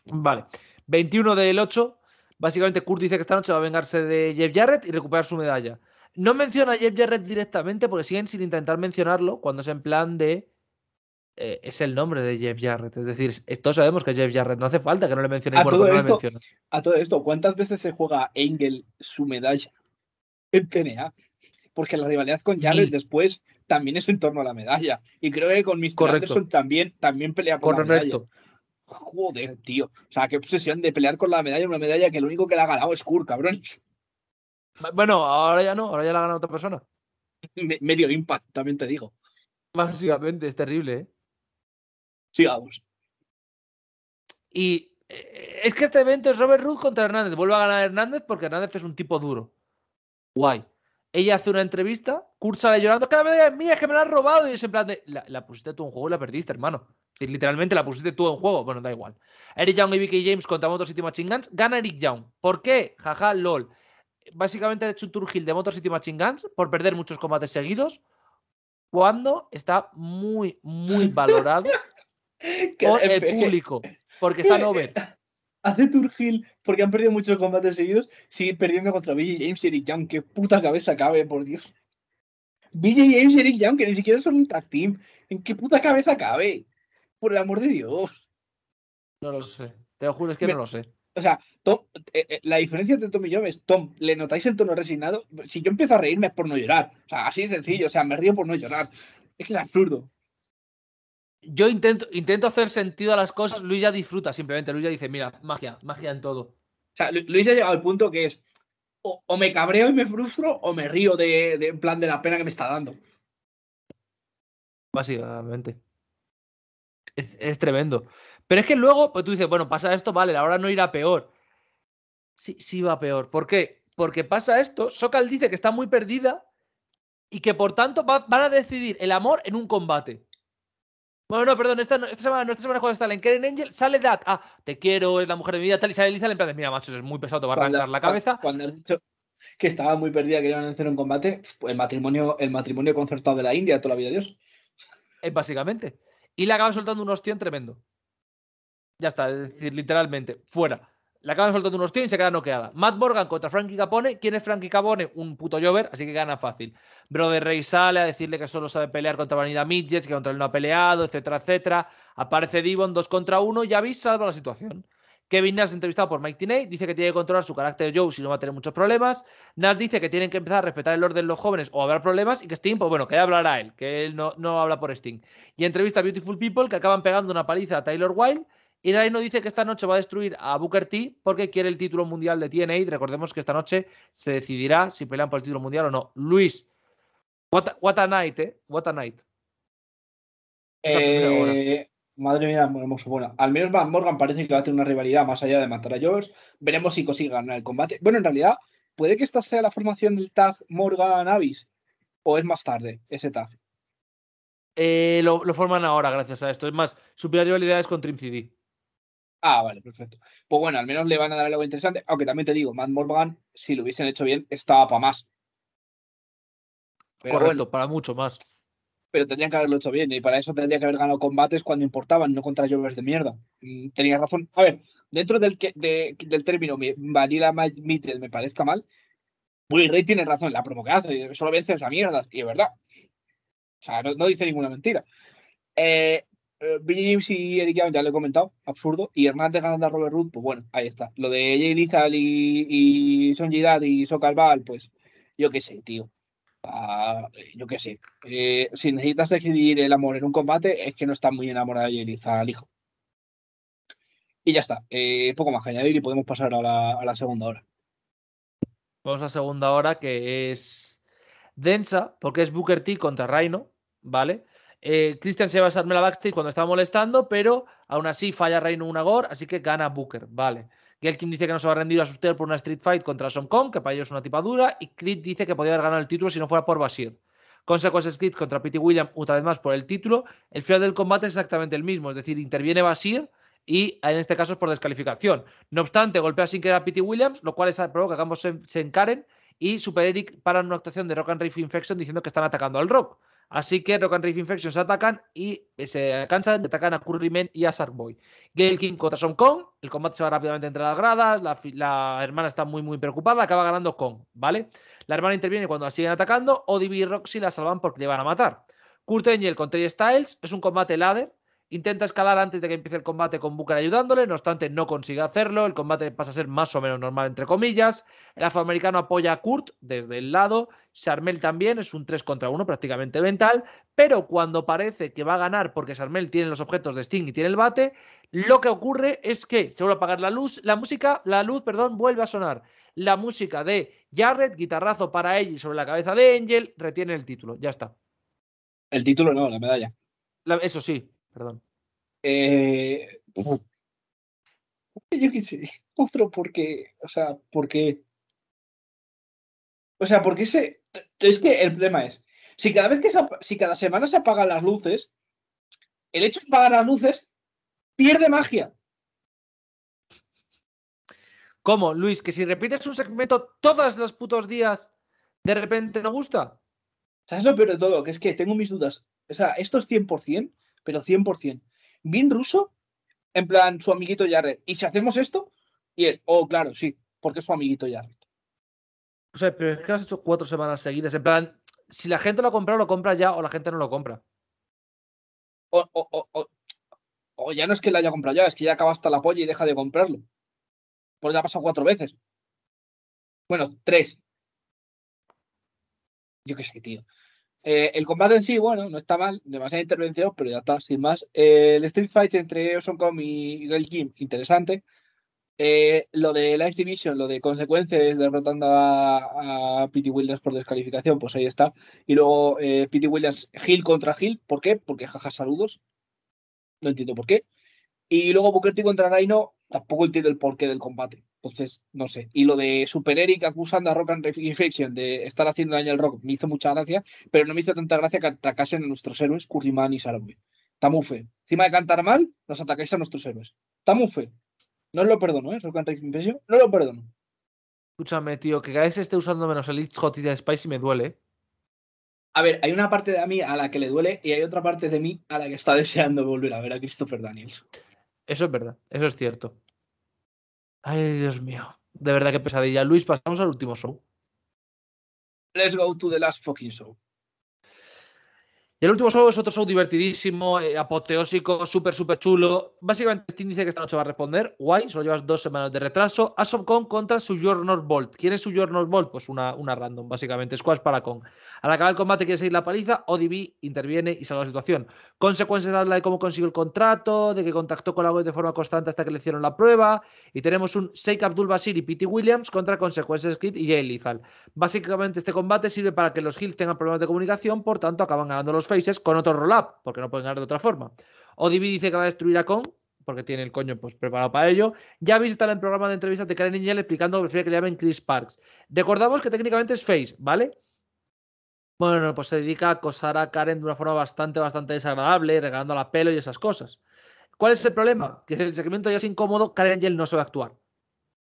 Vale. 21 del 8. Básicamente, Kurt dice que esta noche va a vengarse de Jeff Jarrett y recuperar su medalla. No menciona a Jeff Jarrett directamente porque siguen sin intentar mencionarlo cuando es en plan de eh, es el nombre de Jeff Jarrett. Es decir, todos sabemos que Jeff Jarrett. No hace falta que no le mencionemos. A, todo esto, a todo esto, ¿cuántas veces se juega Engel su medalla en TNA? Porque la rivalidad con Jarrett después también es en torno a la medalla. Y creo que con Mr. Anderson también, también pelea con Correcto. la medalla. Joder, tío. O sea, qué obsesión de pelear con la medalla, una medalla que lo único que le ha ganado es Kurt, cabrón. Bueno, ahora ya no, ahora ya la ha ganado otra persona. medio impact, también te digo. Básicamente, es terrible, ¿eh? Sigamos. Y eh, es que este evento es Robert Root contra Hernández. Vuelve a ganar Hernández porque Hernández es un tipo duro. Guay. Ella hace una entrevista, Cursa llorando, cada vez mía, es que me la han robado. Y es en plan la, pusiste tú en juego y la perdiste, hermano. literalmente la pusiste tú en juego. Bueno, da igual. Eric Young y Vicky James contra Motor City Machine Guns. Gana Eric Young. ¿Por qué? Jaja, lol. Básicamente ha hecho un tour de Motor City Machine Guns por perder muchos combates seguidos. Cuando está muy, muy valorado por el público, porque están over. Hace turgil porque han perdido muchos combates seguidos, sigue perdiendo contra BJ James y Eric Young. Qué puta cabeza cabe, por Dios. BJ James y Eric Young, que ni siquiera son un tag team. ¿En qué puta cabeza cabe? Por el amor de Dios. No lo sé. Te lo juro, es que no lo sé. O sea, eh, eh, la diferencia entre Tom y yo es, Tom, le notáis el tono resignado. Si yo empiezo a reírme es por no llorar. O sea, así es sencillo. O sea, me río por no llorar. Es que es absurdo. Yo intento, intento hacer sentido a las cosas. Luis ya disfruta simplemente. Luis ya dice, mira, magia, magia en todo. O sea, Luis ha llegado al punto que es o, me cabreo y me frustro o me río de, de, en plan de la pena que me está dando. Básicamente. Es, es, tremendo. Pero es que luego, pues tú dices, bueno, pasa esto, vale, ahora no irá peor. Sí, sí va peor. ¿Por qué? Porque pasa esto, Sokal dice que está muy perdida y que por tanto van a decidir el amor en un combate. Bueno, no, perdón, esta, semana, no, esta semana cuando de en Keren Angel, sale dad, ah, te quiero, es la mujer de mi vida, tal, y sale Liza, en plan, mira, macho, es muy pesado, te va a arrancar la cabeza. Cuando has dicho que estaba muy perdida, que iban a hacer un combate, el matrimonio, el matrimonio concertado de la India, toda la vida de Dios. Eh, básicamente. Y le acaba soltando un hostión tremendo. Ya está, es decir, literalmente, fuera. Le acaban soltando unos tíos y se queda noqueada. Matt Morgan contra Frankie Capone. ¿Quién es Frankie Capone? Un puto jover, así que gana fácil. Brother Rey sale a decirle que solo sabe pelear contra Vanilla Midgets, que contra él no ha peleado, etcétera, etcétera. Aparece Divon dos contra uno y avisa salva la situación. Kevin Nash, entrevistado por Mike Tiney, dice que tiene que controlar su carácter de Joe si no va a tener muchos problemas. Nash dice que tienen que empezar a respetar el orden los jóvenes o habrá problemas y que Sting, pues bueno, que hablará él, que él no, no habla por Sting. Y entrevista a Beautiful People que acaban pegando una paliza a Taylor Wilde y no dice que esta noche va a destruir a Booker T porque quiere el título mundial de TNA. recordemos que esta noche se decidirá si pelean por el título mundial o no. Luis, what a, night, ¿eh? What a night. Eh, madre mía, hermoso. Bueno, al menos Van Morgan parece que va a tener una rivalidad más allá de matar a George. Veremos si consigue ganar el combate. Bueno, en realidad, puede que esta sea la formación del tag Morgan-Avis. ¿O es más tarde ese tag? Eh, lo, forman ahora, gracias a esto. Es más, su rivalidad es con Trim CD. Ah, vale, perfecto. Pues bueno, al menos le van a dar algo interesante. Aunque también te digo, Matt Morgan, si lo hubiesen hecho bien, estaba para más. Correcto, para mucho más. Pero tendrían que haberlo hecho bien y para eso tendría que haber ganado combates cuando importaban, no contra llovers de mierda. Mm, tenías razón. A ver, dentro del, del término Vanilla Mitchell me parezca mal, Will Rey tiene razón, la promo que hace, solo vence esa mierda, y es verdad. O sea, no, no dice ninguna mentira. Eh, eh, Billy James y Eric Young ya lo he comentado, absurdo. Y Hernández ganando a Robert Root, pues bueno, ahí está. Lo de Jay Lizal y, y Son y Socalval, pues yo qué sé, tío. Eh, yo qué sé. Eh, si necesitas decidir el amor en un combate, es que no estás muy enamorada de Jay hijo. Y ya está. poco más que añadir y podemos pasar a la, a la segunda hora. Vamos a la segunda hora que es densa, porque es Booker T contra Reino, ¿vale? Eh, Christian se va a la backstage cuando está molestando, pero aún así falla Reino Unagor así que gana Booker. Vale. Gelkin dice que no se va a rendir a Suster por una Street Fight contra Son Kong, que para ellos es una tipa dura Y Creed dice que podría haber ganado el título si no fuera por Basir. Consecuencias Creed contra Pity Williams, otra vez más por el título. El final del combate es exactamente el mismo, es decir, interviene Basir y en este caso es por descalificación. No obstante, golpea sin querer a Pity Williams, lo cual provoca que ambos se, encaren y Super Eric para una actuación de Rock and Riff Infection diciendo que están atacando al Rock. Así que Rock and Infection se atacan y eh, se cansan, atacan a Curryman y a Boy. Gail King contra Son Kong. El combate se va rápidamente entre las gradas. La, hermana está muy, muy preocupada. Acaba ganando Kong, ¿vale? La hermana interviene cuando la siguen atacando. ODB y Roxy la salvan porque le van a matar. Kurt y contra Styles. Es un combate ladder. Intenta escalar antes de que empiece el combate con Booker ayudándole, no obstante no consigue hacerlo, el combate pasa a ser más o menos normal entre comillas, el afroamericano apoya a Kurt desde el lado, Charmel también es un 3 contra 1 prácticamente mental, pero cuando parece que va a ganar porque Charmel tiene los objetos de Sting y tiene el bate, lo que ocurre es que se vuelve a apagar la luz, la música, la luz, perdón, vuelve a sonar. La música de Jarrett, guitarrazo para ella sobre la cabeza de Angel, retiene el título, ya está. El título no, la medalla. eso sí, Perdón. Eh, yo qué sé, otro porque, o sea, porque... O sea, porque ese... Es que el problema es, si cada vez que si cada semana se apagan las luces, el hecho de apagar las luces pierde magia. ¿Cómo, Luis? ¿Que si repites un segmento todos los putos días, de repente no gusta? ¿Sabes lo peor de todo? Que es que tengo mis dudas. O sea, ¿esto es 100%? pero 100%. Bien ruso, en plan su amiguito Jared. ¿Y si hacemos esto? Y él, oh, claro, sí, porque es su amiguito Jared. O sea, pero es que has hecho cuatro semanas seguidas. En plan, si la gente lo compra, lo compra ya o la gente no lo compra. O, o ya no es que la haya comprado ya, es que ya acaba hasta la polla y deja de comprarlo. Porque ya ha pasado cuatro veces. Bueno, tres. Yo qué sé, tío. Eh, el combate en sí, bueno, no está mal, demasiada intervención, pero ya está, sin más. Eh, el Street Fight entre Ocean y Gail Kim, interesante. Eh, lo de la Division, lo de consecuencias derrotando a, a Williams por descalificación, pues ahí está. Y luego eh, Williams, Hill contra Hill, ¿por qué? Porque jaja, saludos. No entiendo por qué. Y luego Booker contra raino tampoco entiendo el porqué del combate. Entonces, no sé. Y lo de Super Eric acusando a Rock and Infection de estar haciendo daño al rock me hizo mucha gracia, pero no me hizo tanta gracia que atacasen a nuestros héroes, Curryman y Sarumi. Tamufe, Encima de cantar mal, nos atacáis a nuestros héroes. Tamufe, No os lo perdono, ¿eh? Rock and Infection, no lo perdono. Escúchame, tío, que cada vez esté usando menos el It's y de Spice y me duele. A ver, hay una parte de mí a la que le duele y hay otra parte de mí a la que está deseando volver a ver a Christopher Daniels. Eso es verdad, eso es cierto. Ay, Dios mío. De verdad que pesadilla. Luis, pasamos al último show. Let's go to the last fucking show. Y el último show es otro show divertidísimo, eh, apoteósico, súper, súper chulo. Básicamente, este dice que esta noche va a responder, guay, solo llevas dos semanas de retraso. Kong contra Sujor Bolt. ¿Quién es Sujor Bolt? Pues una, una random, básicamente. Squash para Con. Al acabar el combate quiere seguir la paliza, ODB interviene y salva la situación. Consecuencias habla de cómo consiguió el contrato, de que contactó con la web de forma constante hasta que le hicieron la prueba. Y tenemos un Sheikh Abdul Basir y Pete Williams contra Consecuencias Kid y Jay Básicamente, este combate sirve para que los Hills tengan problemas de comunicación, por tanto, acaban ganando los faces con otro roll-up, porque no pueden ganar de otra forma. O Divi dice que va a destruir a Kong, porque tiene el coño pues, preparado para ello. Ya habéis en el programa de entrevistas de Karen Angel explicando que prefiere que le llamen Chris Parks. Recordamos que técnicamente es face, ¿vale? Bueno, pues se dedica a acosar a Karen de una forma bastante, bastante desagradable, la pelo y esas cosas. ¿Cuál es el problema? Que el segmento ya es incómodo, Karen Angel no sabe actuar.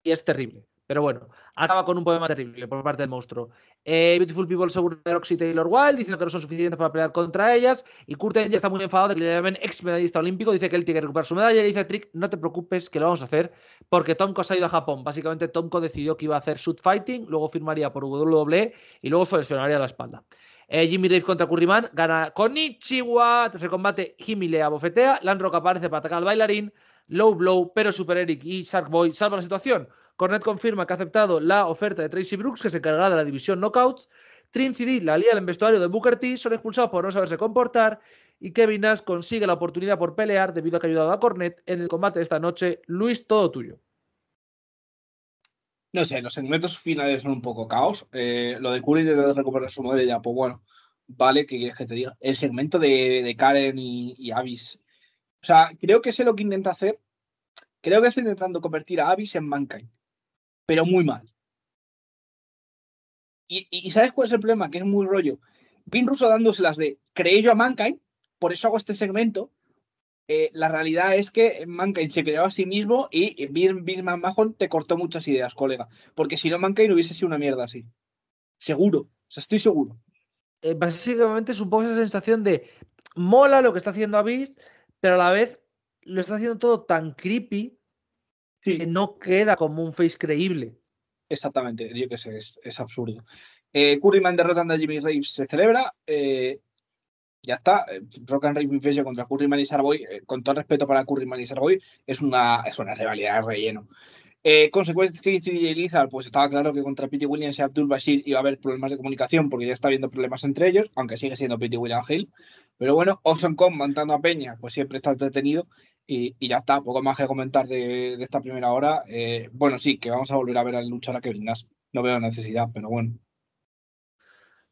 Y es terrible. Pero bueno, acaba con un poema terrible por parte del monstruo. Eh, Beautiful People de Roxy Taylor Wilde, diciendo que no son suficientes para pelear contra ellas. Y Kurt ya está muy enfadado de que le llamen ex medallista olímpico. Dice que él tiene que recuperar su medalla. Y dice Trick, no te preocupes, que lo vamos a hacer. Porque Tomko ha ido a Japón. Básicamente, Tomko decidió que iba a hacer shoot fighting, luego firmaría por WWE y luego seleccionaría la espalda. Eh, Jimmy Rave contra Curryman gana con Ichiwa. Tras el combate, Jimmy le abofetea. Landrock aparece para atacar al bailarín. Low blow, pero Super Eric y Shark Boy salvan la situación. Cornet confirma que ha aceptado la oferta de Tracy Brooks, que se encargará de la división Knockouts. trin la lía del vestuario de Booker T, son expulsados por no saberse comportar y Kevin Nash consigue la oportunidad por pelear debido a que ha ayudado a Cornet en el combate de esta noche. Luis, todo tuyo. No sé, los segmentos finales son un poco caos. Eh, lo de Curry de recuperar su ya, pues bueno, vale, ¿qué quieres que te diga? El segmento de, Karen y, y, Avis. O sea, creo que sé lo que intenta hacer. Creo que está intentando convertir a Avis en Mankind pero muy mal. Y, ¿sabes cuál es el problema? Que es muy rollo. Vin Russo dándoselas de creé yo a Mankind, por eso hago este segmento. Eh, la realidad es que Mankind se creó a sí mismo y eh, Bill, Mahon te cortó muchas ideas, colega. Porque si no, Mankind hubiese sido una mierda así. Seguro. sea, estoy seguro. Eh, básicamente supongo esa sensación de mola lo que está haciendo a Bis, pero a la vez lo está haciendo todo tan creepy que no queda como un face creíble. Exactamente, yo que sé, es, absurdo. Eh, Curryman derrotando a Jimmy Raves se celebra. Eh, ya está. Eh, Rock and Rave Infection contra Curryman y Sarboy, con todo respeto para Curryman y Sarboy, es una, es una rivalidad de relleno. Consecuencia consecuencias que y pues estaba claro que contra Pete Williams y Abdul Bashir iba a haber problemas de comunicación porque ya está habiendo problemas entre ellos, aunque sigue siendo Pete Williams Hill. Pero bueno, Orson con montando a Peña, pues siempre está entretenido. Y, ya está, poco más que comentar de, esta primera hora. Eh, bueno, sí, que vamos a volver a ver al luchar a Kevin Nash. No veo la necesidad, pero bueno.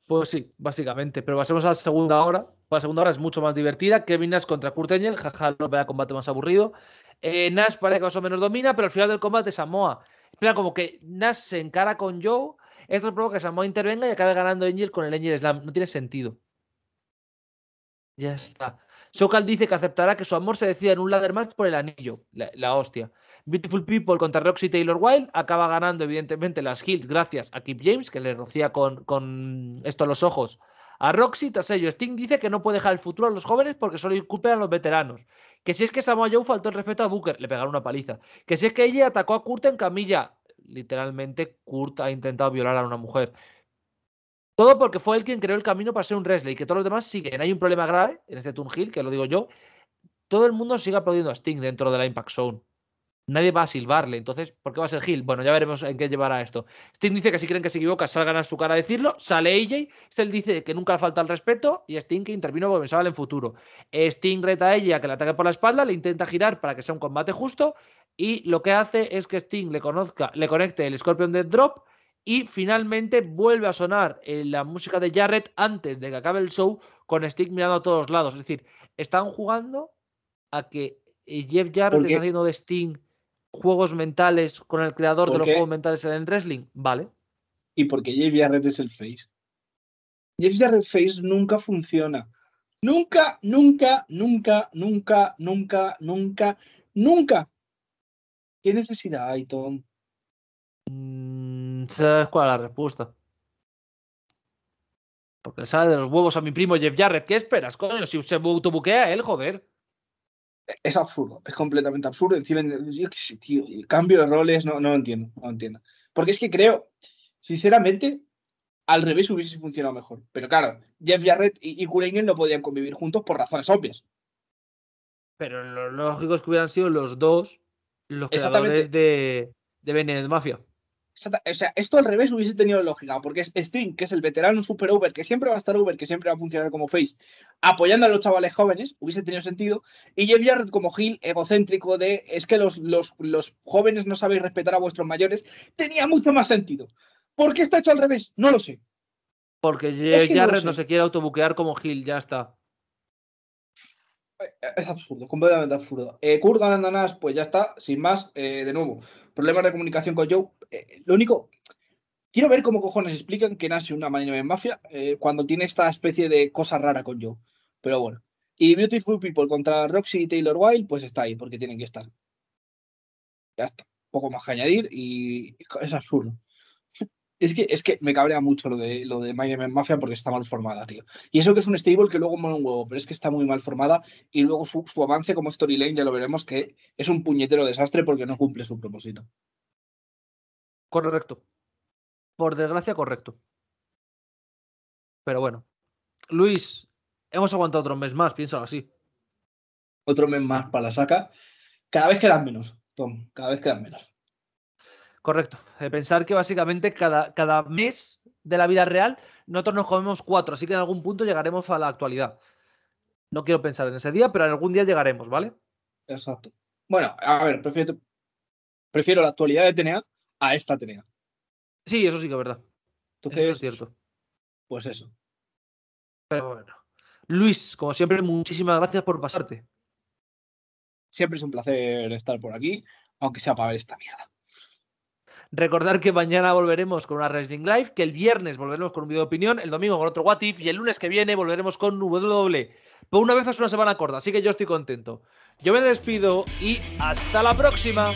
Pues sí, básicamente. Pero pasemos a la segunda hora. La segunda hora es mucho más divertida. Kevin Nash contra Kurt Angle. Jaja, no vea combate más aburrido. Eh, Nash parece que más o menos domina, pero al final del combate Samoa. Espera, como que Nash se encara con Joe. Esto provoca que Samoa intervenga y acabe ganando Angel con el Angel Slam. No tiene sentido. Ya está. Sokal dice que aceptará que su amor se decida en un ladder match por el anillo. La, hostia. Beautiful People contra Roxy Taylor Wilde acaba ganando, evidentemente, las Hills gracias a Kip James, que le rocía con, con esto a los ojos a Roxy tras ello. Sting dice que no puede dejar el futuro a los jóvenes porque solo disculpen a los veteranos. Que si es que Samoa Joe faltó el respeto a Booker, le pegaron una paliza. Que si es que ella atacó a Kurt en camilla, literalmente Kurt ha intentado violar a una mujer. Todo porque fue él quien creó el camino para ser un wrestler y que todos los demás siguen. Hay un problema grave en este Toon Hill, que lo digo yo. Todo el mundo sigue aplaudiendo a Sting dentro de la Impact Zone. Nadie va a silbarle, entonces, ¿por qué va a ser Hill? Bueno, ya veremos en qué llevará esto. Sting dice que si creen que se equivoca, salgan a su cara a decirlo. Sale AJ, él dice que nunca le falta el respeto y Sting que intervino porque pensaba en el futuro. Sting reta a ella que le ataque por la espalda, le intenta girar para que sea un combate justo y lo que hace es que Sting le, conozca, le conecte el Scorpion Dead Drop y finalmente vuelve a sonar eh, la música de Jarrett antes de que acabe el show con Stick mirando a todos lados. Es decir, están jugando a que eh, Jeff Jarrett está haciendo de Sting juegos mentales con el creador de los juegos mentales en wrestling. Vale. Y porque Jeff Jarrett es el face. Jeff Jarrett face nunca funciona. Nunca, nunca, nunca, nunca, nunca, nunca, nunca. ¿Qué necesidad hay, Tom? Mm, ¿Sabes cuál es la respuesta? Porque le sale de los huevos a mi primo Jeff Jarrett. ¿Qué esperas, coño? Si se autobuquea él, joder. Es absurdo, es completamente absurdo. Encima, yo qué sé, tío, cambio de roles, no, no lo entiendo, no entiendo. Porque es que creo, sinceramente, al revés hubiese funcionado mejor. Pero claro, Jeff Jarrett y, y no podían convivir juntos por razones obvias. Pero lo lógico es que hubieran sido los dos los creadores de, de Mafia. O sea, esto al revés hubiese tenido lógica, porque es que es el veterano super Uber que siempre va a estar Uber, que siempre va a funcionar como face, apoyando a los chavales jóvenes, hubiese tenido sentido, y Jeff Jarrett como Gil egocéntrico de es que los, jóvenes no sabéis respetar a vuestros mayores, tenía mucho más sentido. ¿Por qué está hecho al revés? No lo sé. Porque Jeff Jarrett no, se quiere autobuquear como Gil, ya está. Es absurdo, completamente absurdo. Eh, Kurt ganando pues ya está, sin más, eh, de nuevo, problemas de comunicación con Joe. Eh, lo único, quiero ver cómo cojones explican que nace una marina en mafia eh, cuando tiene esta especie de cosa rara con Joe. Pero bueno. Y Beautiful People contra Roxy y Taylor Wilde, pues está ahí, porque tienen que estar. Ya está, poco más que añadir y es absurdo. Es que, es que me cabrea mucho lo de, lo de My Mafia porque está mal formada, tío. Y eso que es un stable que luego mola un huevo, pero es que está muy mal formada. Y luego su, su avance como storyline, ya lo veremos, que es un puñetero desastre porque no cumple su propósito. Correcto. Por desgracia, correcto. Pero bueno. Luis, hemos aguantado otro mes más, piénsalo así. Otro mes más para la saca. Cada vez quedan menos, Tom. Cada vez quedan menos. Correcto. pensar que básicamente cada, cada mes de la vida real nosotros nos comemos cuatro, así que en algún punto llegaremos a la actualidad. No quiero pensar en ese día, pero en algún día llegaremos, ¿vale? Exacto. Bueno, a ver, prefiero, la actualidad de TNA a esta TNA. Sí, eso sí que es verdad. Entonces, eso es cierto. Pues eso. bueno. Luis, como siempre, muchísimas gracias por pasarte. Siempre es un placer estar por aquí, aunque sea para ver esta mierda. Recordar que mañana volveremos con una Wrestling Live, que el viernes volveremos con un video de opinión, el domingo con otro What y el lunes que viene volveremos con W. E. Pero una vez es una semana corta, así que yo estoy contento. Yo me despido y hasta la próxima.